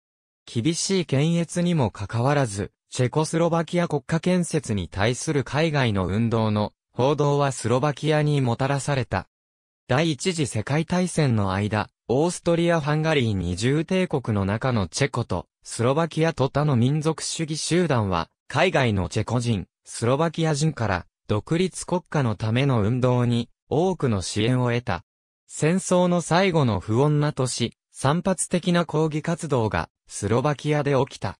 厳しい検閲にもかかわらず、チェコスロバキア国家建設に対する海外の運動の報道はスロバキアにもたらされた。第一次世界大戦の間、オーストリア・ハンガリー二重帝国の中のチェコとスロバキアと他の民族主義集団は、海外のチェコ人、スロバキア人から独立国家のための運動に多くの支援を得た。戦争の最後の不穏な年、散発的な抗議活動がスロバキアで起きた。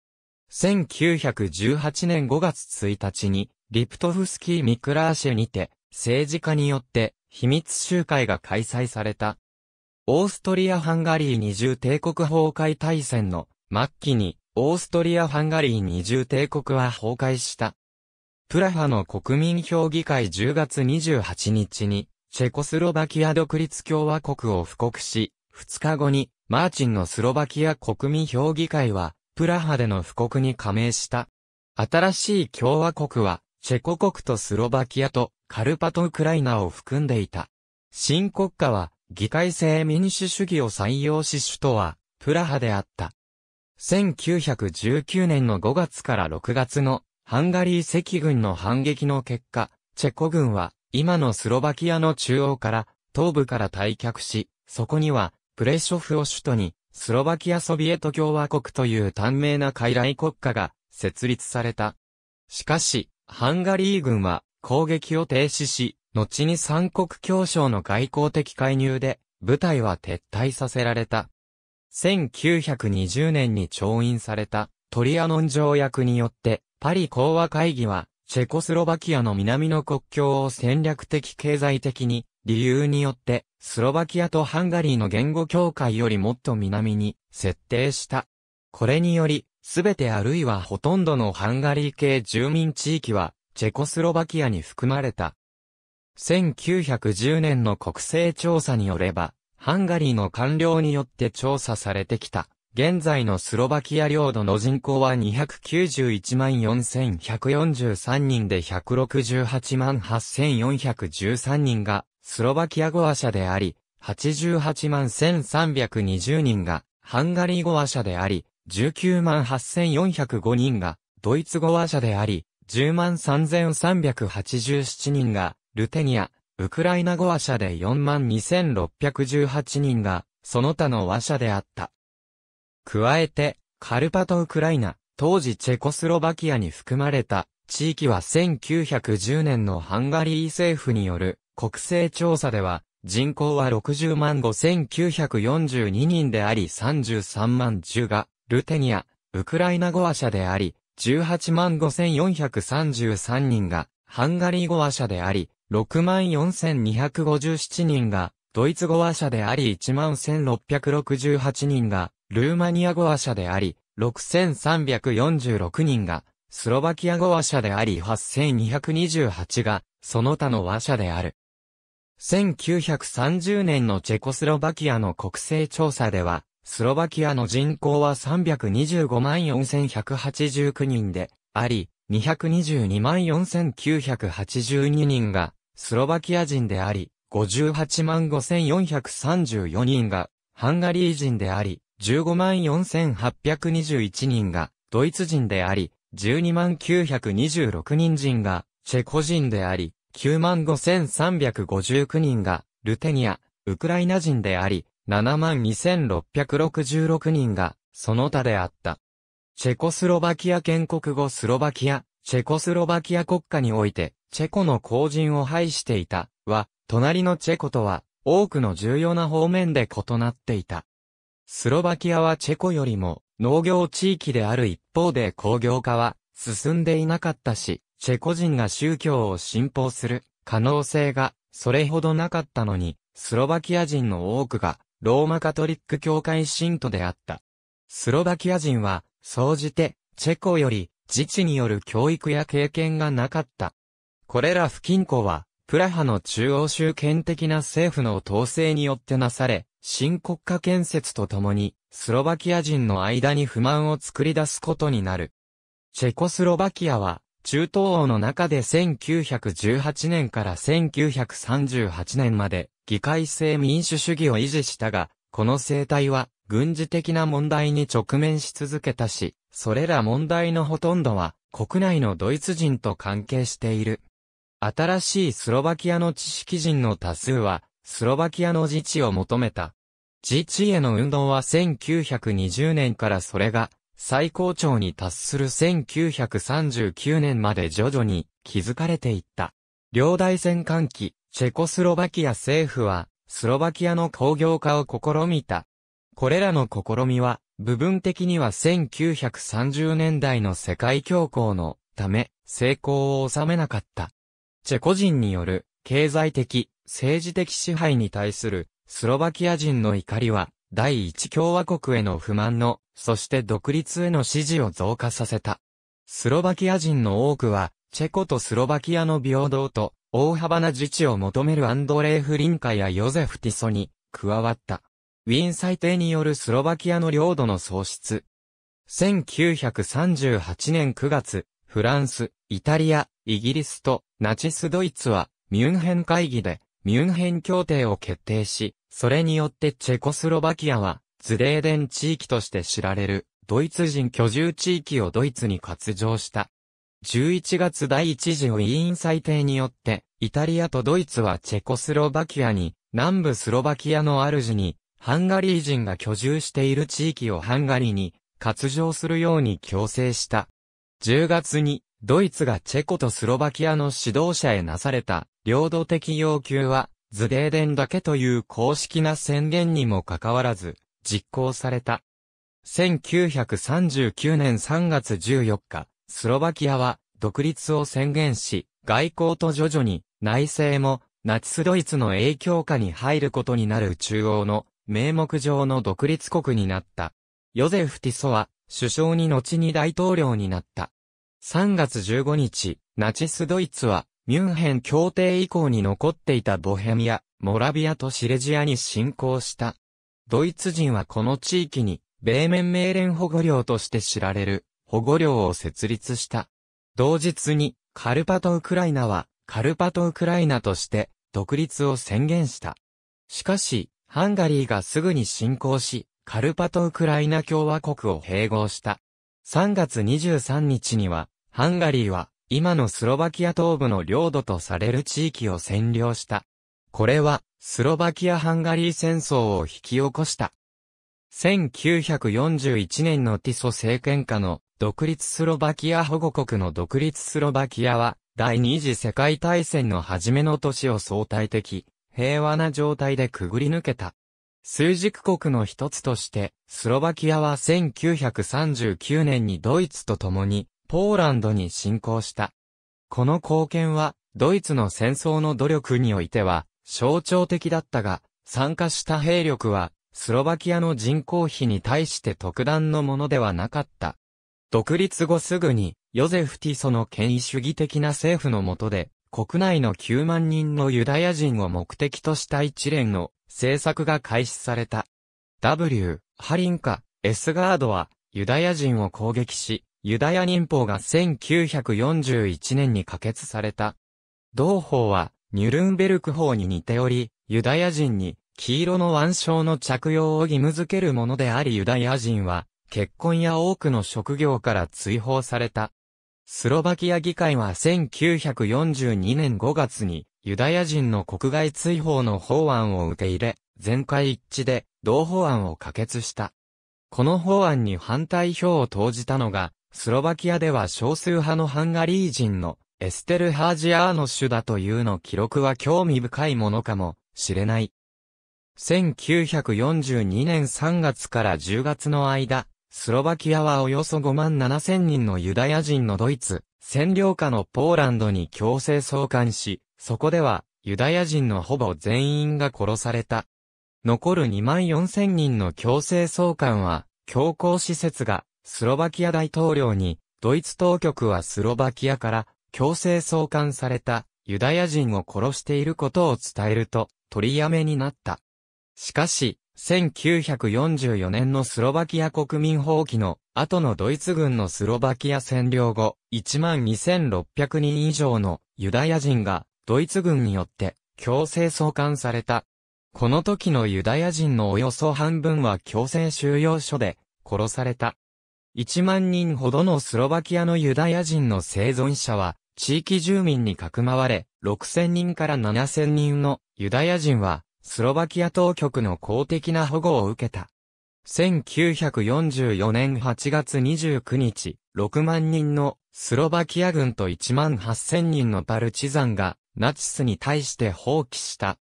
1918年5月1日に、リプトフスキー・ミクラーシェにて、政治家によって秘密集会が開催された。オーストリア・ハンガリー二重帝国崩壊大戦の末期に、オーストリア・ハンガリー二重帝国は崩壊した。プラハの国民評議会10月28日に、チェコスロバキア独立共和国を布告し、2日後にマーチンのスロバキア国民評議会は、プラハでの布告に加盟した。新しい共和国は、チェコ国とスロバキアとカルパトウクライナを含んでいた。新国家は、議会制民主主義を採用し首都は、プラハであった。1919年の5月から6月のハンガリー赤軍の反撃の結果、チェコ軍は今のスロバキアの中央から東部から退却し、そこにはプレショフを首都に、スロバキアソビエト共和国という短命な傀儡国家が設立された。しかし、ハンガリー軍は攻撃を停止し、後に三国協商の外交的介入で、部隊は撤退させられた。1920年に調印されたトリアノン条約によって、パリ講和会議はチェコスロバキアの南の国境を戦略的経済的に、理由によって、スロバキアとハンガリーの言語境界よりもっと南に設定した。これにより、すべてあるいはほとんどのハンガリー系住民地域は、チェコスロバキアに含まれた。1910年の国勢調査によれば、ハンガリーの官僚によって調査されてきた現在のスロバキア領土の人口は2914143人で1688413人がスロバキア語話者であり、881,320人がハンガリー語話者であり、198,405人がドイツ語話者であり、103,387人がルテニア、ウクライナ語話者で42,618人がその他の話者であった。加えて、カルパトウクライナ、当時チェコスロバキアに含まれた地域は1910年のハンガリー政府による国勢調査では人口は60万5942人であり33万10がルテニア、ウクライナ語話者であり18万5433人がハンガリー語話者であり6万4257人がドイツ語話者であり1万1668人がルーマニア語話者であり、6346人が、スロバキア語話者であり8228が、その他の話者である。1930年のチェコスロバキアの国勢調査では、スロバキアの人口は325万4189人で、あり、222万4982人が、スロバキア人であり、58万5434人が、ハンガリー人であり、15万4821人がドイツ人であり、12万926人人がチェコ人であり、9万5359人がルテニア、ウクライナ人であり、7万2666人がその他であった。チェコスロバキア建国後スロバキア、チェコスロバキア国家において、チェコの後人を排していた、は、隣のチェコとは、多くの重要な方面で異なっていた。スロバキアはチェコよりも農業地域である一方で工業化は進んでいなかったし、チェコ人が宗教を信奉する可能性がそれほどなかったのに、スロバキア人の多くがローマカトリック教会信徒であった。スロバキア人は、総じて、チェコより、自治による教育や経験がなかった。これら不均衡は、プラハの中央集権的な政府の統制によってなされ、新国家建設とともに、スロバキア人の間に不満を作り出すことになる。チェコスロバキアは、中東欧の中で1918年から1938年まで、議会制民主主義を維持したが、この政体は、軍事的な問題に直面し続けたし、それら問題のほとんどは、国内のドイツ人と関係している。新しいスロバキアの知識人の多数は、スロバキアの自治を求めた。自治への運動は1920年からそれが最高潮に達する1939年まで徐々に築かれていった。両大戦間期、チェコスロバキア政府はスロバキアの工業化を試みた。これらの試みは部分的には1930年代の世界恐慌のため成功を収めなかった。チェコ人による経済的、政治的支配に対するスロバキア人の怒りは、第一共和国への不満の、そして独立への支持を増加させた。スロバキア人の多くは、チェコとスロバキアの平等と、大幅な自治を求めるアンドレー・フリンカやヨゼフ・ティソに、加わった。ウィーン裁定によるスロバキアの領土の喪失。1938年9月、フランス、イタリア、イギリスとナチスドイツはミュンヘン会議でミュンヘン協定を決定し、それによってチェコスロバキアは、ズレーデン地域として知られる、ドイツ人居住地域をドイツに割譲した。11月第1次委員裁定によって、イタリアとドイツはチェコスロバキアに、南部スロバキアの主に、ハンガリー人が居住している地域をハンガリーに、割譲するように強制した。10月に、ドイツがチェコとスロバキアの指導者へなされた、領土的要求は、ズデーデンだけという公式な宣言にもかかわらず、実行された。1939年3月14日、スロバキアは独立を宣言し、外交と徐々に内政もナチスドイツの影響下に入ることになる中央の名目上の独立国になった。ヨゼフ・ティソは首相に後に大統領になった。3月15日、ナチスドイツは、ミュンヘン協定以降に残っていたボヘミア、モラビアとシレジアに侵攻した。ドイツ人はこの地域に、米面命令保護領として知られる、保護領を設立した。同日に、カルパト・ウクライナは、カルパト・ウクライナとして、独立を宣言した。しかし、ハンガリーがすぐに侵攻し、カルパト・ウクライナ共和国を併合した。3月23日には、ハンガリーは、今のスロバキア東部の領土とされる地域を占領した。これは、スロバキア・ハンガリー戦争を引き起こした。1941年のティソ政権下の独立スロバキア保護国の独立スロバキアは、第二次世界大戦の初めの年を相対的、平和な状態でくぐり抜けた。数軸国の一つとして、スロバキアは1939年にドイツと共に、ポーランドに侵攻した。この貢献は、ドイツの戦争の努力においては、象徴的だったが、参加した兵力は、スロバキアの人口比に対して特段のものではなかった。独立後すぐに、ヨゼフ・ティソの権威主義的な政府の下で、国内の9万人のユダヤ人を目的とした一連の政策が開始された。W、ハリンカ、エスガードは、ユダヤ人を攻撃し、ユダヤ人法が1941年に可決された。同法は、ニュルンベルク法に似ており、ユダヤ人に黄色の腕章の着用を義務付けるものでありユダヤ人は、結婚や多くの職業から追放された。スロバキア議会は1942年5月に、ユダヤ人の国外追放の法案を受け入れ、全会一致で同法案を可決した。この法案に反対票を投じたのが、スロバキアでは少数派のハンガリー人のエステル・ハージアーノシュだというの記録は興味深いものかもしれない。1942年3月から10月の間、スロバキアはおよそ5万7千人のユダヤ人のドイツ、占領下のポーランドに強制送還し、そこではユダヤ人のほぼ全員が殺された。残る2万4千人の強制送還は、強行施設がスロバキア大統領に、ドイツ当局はスロバキアから強制送還されたユダヤ人を殺していることを伝えると取りやめになった。しかし、1944年のスロバキア国民放棄の後のドイツ軍のスロバキア占領後、12,600人以上のユダヤ人がドイツ軍によって強制送還された。この時のユダヤ人のおよそ半分は強制収容所で殺された。1万人ほどのスロバキアのユダヤ人の生存者は、地域住民にかくまわれ、6000人から7000人のユダヤ人は、スロバキア当局の公的な保護を受けた。1944年8月29日、6万人のスロバキア軍と1万8000人のパルチザンがナチスに対して放棄した。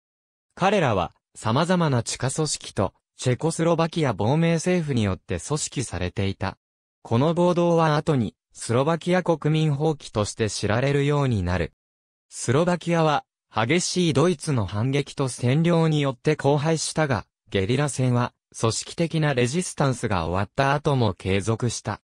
彼らは様々な地下組織とチェコスロバキア亡命政府によって組織されていた。この暴動は後に、スロバキア国民放棄として知られるようになる。スロバキアは、激しいドイツの反撃と占領によって荒廃したが、ゲリラ戦は、組織的なレジスタンスが終わった後も継続した。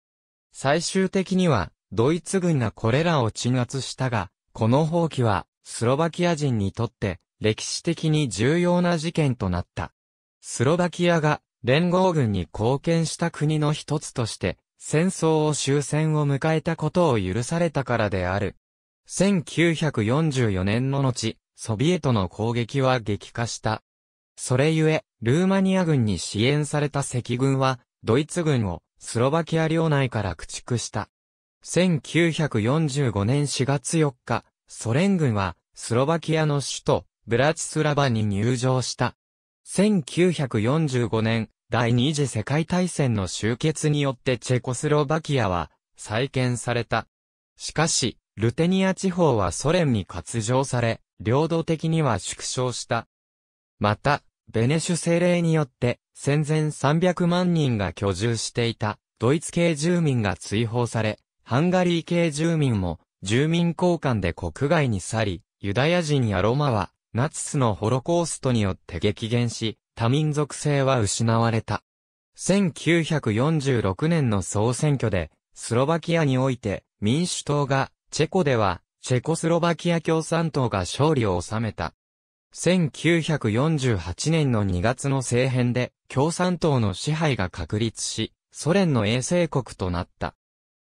最終的には、ドイツ軍がこれらを鎮圧したが、この放棄は、スロバキア人にとって、歴史的に重要な事件となった。スロバキアが、連合軍に貢献した国の一つとして、戦争を終戦を迎えたことを許されたからである。1944年の後、ソビエトの攻撃は激化した。それゆえ、ルーマニア軍に支援された赤軍は、ドイツ軍をスロバキア領内から駆逐した。1945年4月4日、ソ連軍はスロバキアの首都ブラチスラバに入城した。1945年、第二次世界大戦の終結によってチェコスロバキアは再建された。しかし、ルテニア地方はソ連に割譲され、領土的には縮小した。また、ベネシュ政令によって戦前300万人が居住していたドイツ系住民が追放され、ハンガリー系住民も住民交換で国外に去り、ユダヤ人やロマはナチスのホロコーストによって激減し、多民族性は失われた。1946年の総選挙で、スロバキアにおいて民主党が、チェコでは、チェコスロバキア共産党が勝利を収めた。1948年の2月の政変で、共産党の支配が確立し、ソ連の衛星国となった。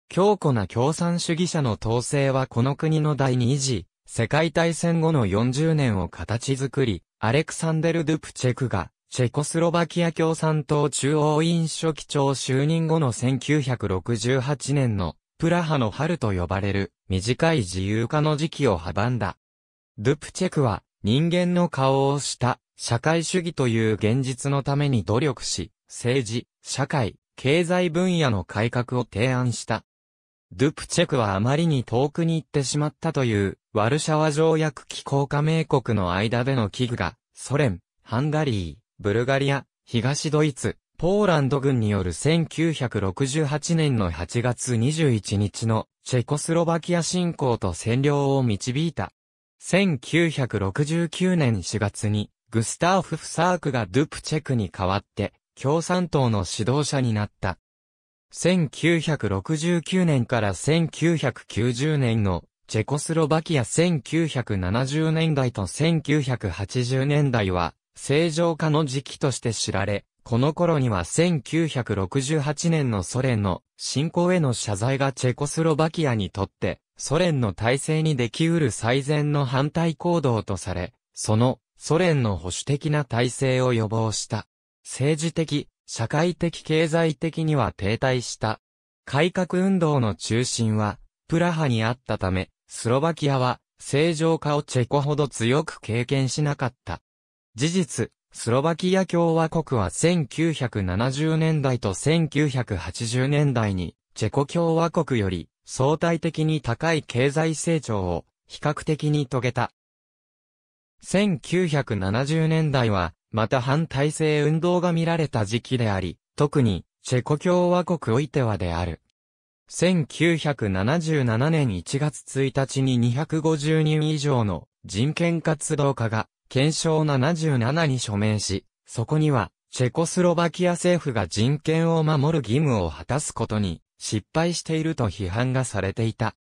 強固な共産主義者の統制はこの国の第二次世界大戦後の40年を形作り、アレクサンデル・ドゥプチェクが、チェコスロバキア共産党中央委員書記長就任後の1968年のプラハの春と呼ばれる短い自由化の時期を阻んだ。ドゥプチェクは人間の顔をした社会主義という現実のために努力し、政治、社会、経済分野の改革を提案した。ドゥプチェクはあまりに遠くに行ってしまったというワルシャワ条約機構加盟国の間での危惧が、ソ連、ハンガリー、ブルガリア、東ドイツ、ポーランド軍による1968年の8月21日のチェコスロバキア侵攻と占領を導いた。1969年4月にグスターフ・フサークがドゥプチェクに代わって共産党の指導者になった。1969年から1990年のチェコスロバキア1970年代と1980年代は、正常化の時期として知られ、この頃には1968年のソ連の侵攻への謝罪がチェコスロバキアにとって、ソ連の体制にできうる最善の反対行動とされ、そのソ連の保守的な体制を予防した。政治的、社会的経済的には停滞した。改革運動の中心は、プラハにあったため、スロバキアは、正常化をチェコほど強く経験しなかった。事実、スロバキア共和国は1970年代と1980年代に、チェコ共和国より相対的に高い経済成長を比較的に遂げた。1970年代は、また反体制運動が見られた時期であり、特に、チェコ共和国おいてはである。1977年1月1日に250人以上の人権活動家が憲章77に署名し、そこにはチェコスロバキア政府が人権を守る義務を果たすことに失敗していると批判がされていた。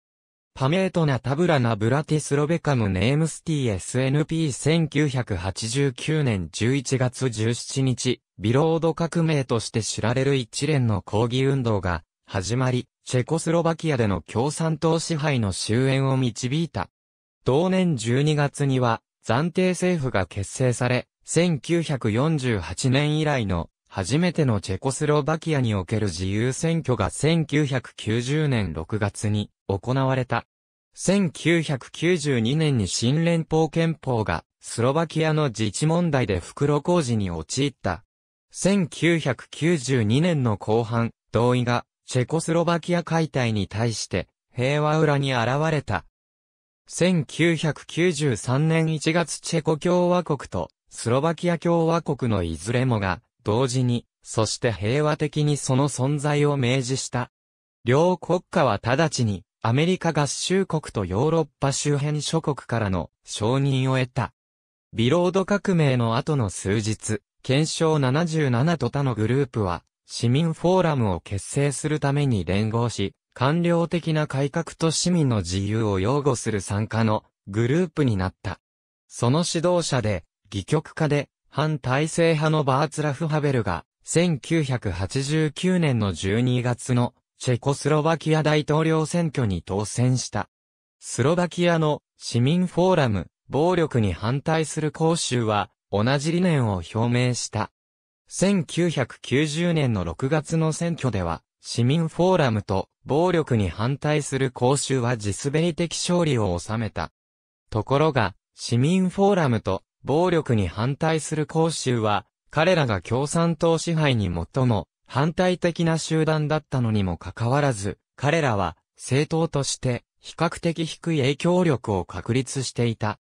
パメートナタブラナブラティスロベカムネームスティ SNP1989 年11月17日、ビロード革命として知られる一連の抗議運動が始まり、チェコスロバキアでの共産党支配の終焉を導いた。同年12月には、暫定政府が結成され、1948年以来の初めてのチェコスロバキアにおける自由選挙が1990年6月に行われた。1992年に新連邦憲法がスロバキアの自治問題で袋工事に陥った。1992年の後半、同意がチェコスロバキア解体に対して、平和裏に現れた。1993年1月チェコ共和国とスロバキア共和国のいずれもが、同時に、そして平和的にその存在を明示した。両国家は直ちに、アメリカ合衆国とヨーロッパ周辺諸国からの承認を得た。ビロード革命の後の数日、憲章77と他のグループは、市民フォーラムを結成するために連合し、官僚的な改革と市民の自由を擁護する参加のグループになった。その指導者で、議局家で、反体制派のバーツラフ・ハベルが、1989年の12月のチェコスロバキア大統領選挙に当選した。スロバキアの市民フォーラム、暴力に反対する公衆は、同じ理念を表明した。1990年の6月の選挙では、市民フォーラムと暴力に反対する公衆は地滑り的勝利を収めた。ところが、市民フォーラムと暴力に反対する公衆は、彼らが共産党支配に最も反対的な集団だったのにもかかわらず、彼らは政党として比較的低い影響力を確立していた。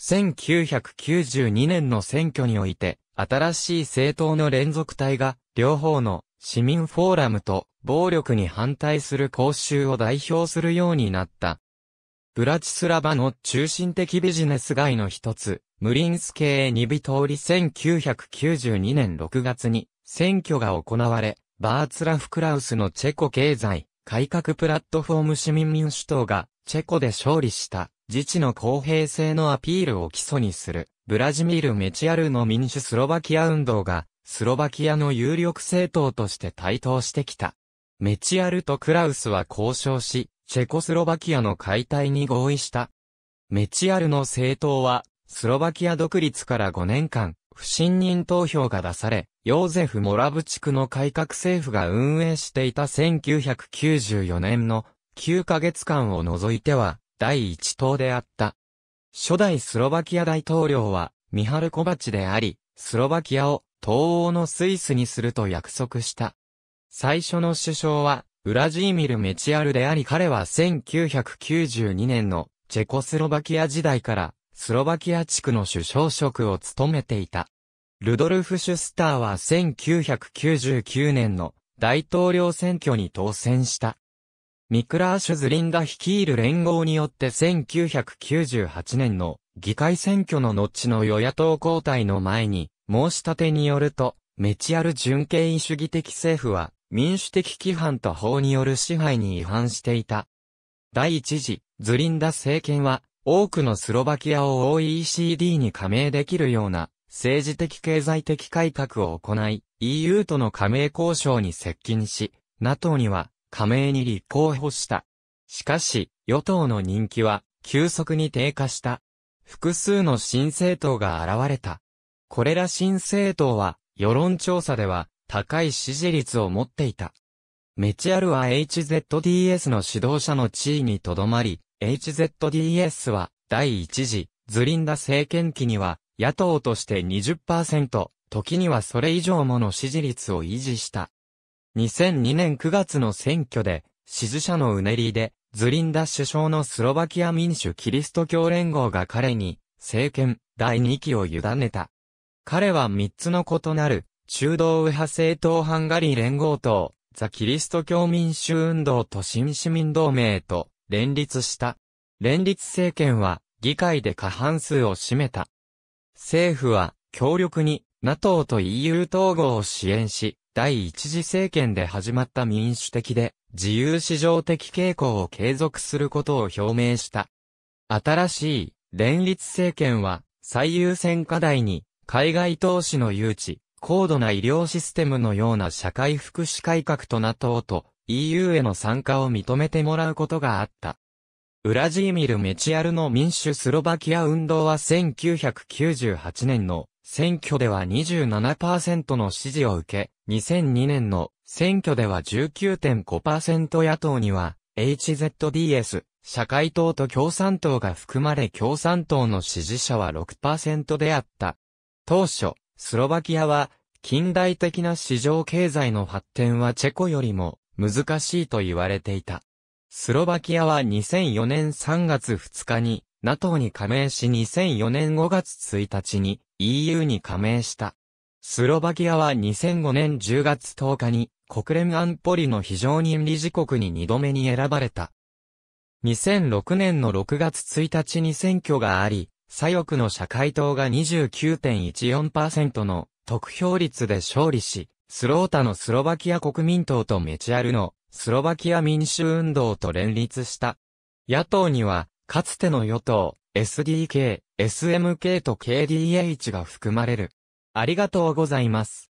1992年の選挙において、新しい政党の連続体が、両方の市民フォーラムと暴力に反対する公衆を代表するようになった。ブラチスラバの中心的ビジネス街の一つ、ムリンス系ニビ通り1992年6月に選挙が行われ、バーツラフ・クラウスのチェコ経済改革プラットフォーム市民民主党がチェコで勝利した自治の公平性のアピールを基礎にするブラジミール・メチアルの民主スロバキア運動が、スロバキアの有力政党として台頭してきた。メチアルとクラウスは交渉し、チェコスロバキアの解体に合意した。メチアルの政党は、スロバキア独立から5年間、不信任投票が出され、ヨーゼフ・モラブ地区の改革政府が運営していた1994年の9ヶ月間を除いては、第一党であった。初代スロバキア大統領は、ミハル・コバチであり、スロバキアを東欧のスイスにすると約束した。最初の首相は、ウラジーミル・メチアルであり彼は1992年のチェコスロバキア時代からスロバキア地区の首相職を務めていた。ルドルフ・シュスターは1999年の大統領選挙に当選した。ミクラーシュ・ズリンダ率いる連合によって1998年の議会選挙の後の与野党交代の前に、申し立てによると、メチアル純権威主義的政府は、民主的規範と法による支配に違反していた。第一次、ズリンダ政権は、多くのスロバキアを OECD に加盟できるような、政治的経済的改革を行い、EU との加盟交渉に接近し、NATO には加盟に立候補した。しかし、与党の人気は急速に低下した。複数の新政党が現れた。これら新政党は、世論調査では高い支持率を持っていた。メチアルは HZDS の指導者の地位にとどまり、HZDS は第一次、ズリンダ政権期には野党として20%、時にはそれ以上もの支持率を維持した。2002年9月の選挙で、支持者のうねりで、ズリンダ首相のスロバキア民主キリスト教連合が彼に、政権、第2期を委ねた。彼は3つの異なる、中道右派政党ハンガリー連合党、ザ・キリスト教民主運動と新市民同盟と、連立した。連立政権は、議会で過半数を占めた。政府は、強力に、NATO と EU 統合を支援し、第一次政権で始まった民主的で自由市場的傾向を継続することを表明した。新しい連立政権は最優先課題に海外投資の誘致、高度な医療システムのような社会福祉改革と NATO と EU への参加を認めてもらうことがあった。ウラジーミル・メチアルの民主スロバキア運動は1998年の選挙では27%の支持を受け、2002年の選挙では19.5%野党には HZDS、社会党と共産党が含まれ共産党の支持者は6%であった。当初、スロバキアは近代的な市場経済の発展はチェコよりも難しいと言われていた。スロバキアは2004年3月2日に NATO に加盟し2004年5月1日に EU に加盟した。スロバキアは2005年10月10日に国連安保理の非常任理事国に2度目に選ばれた。2006年の6月1日に選挙があり、左翼の社会党が29.14%の得票率で勝利し、スロータのスロバキア国民党とメチアルのスロバキア民主運動と連立した。野党には、かつての与党、SDK、SMK と KDH が含まれる。ありがとうございます。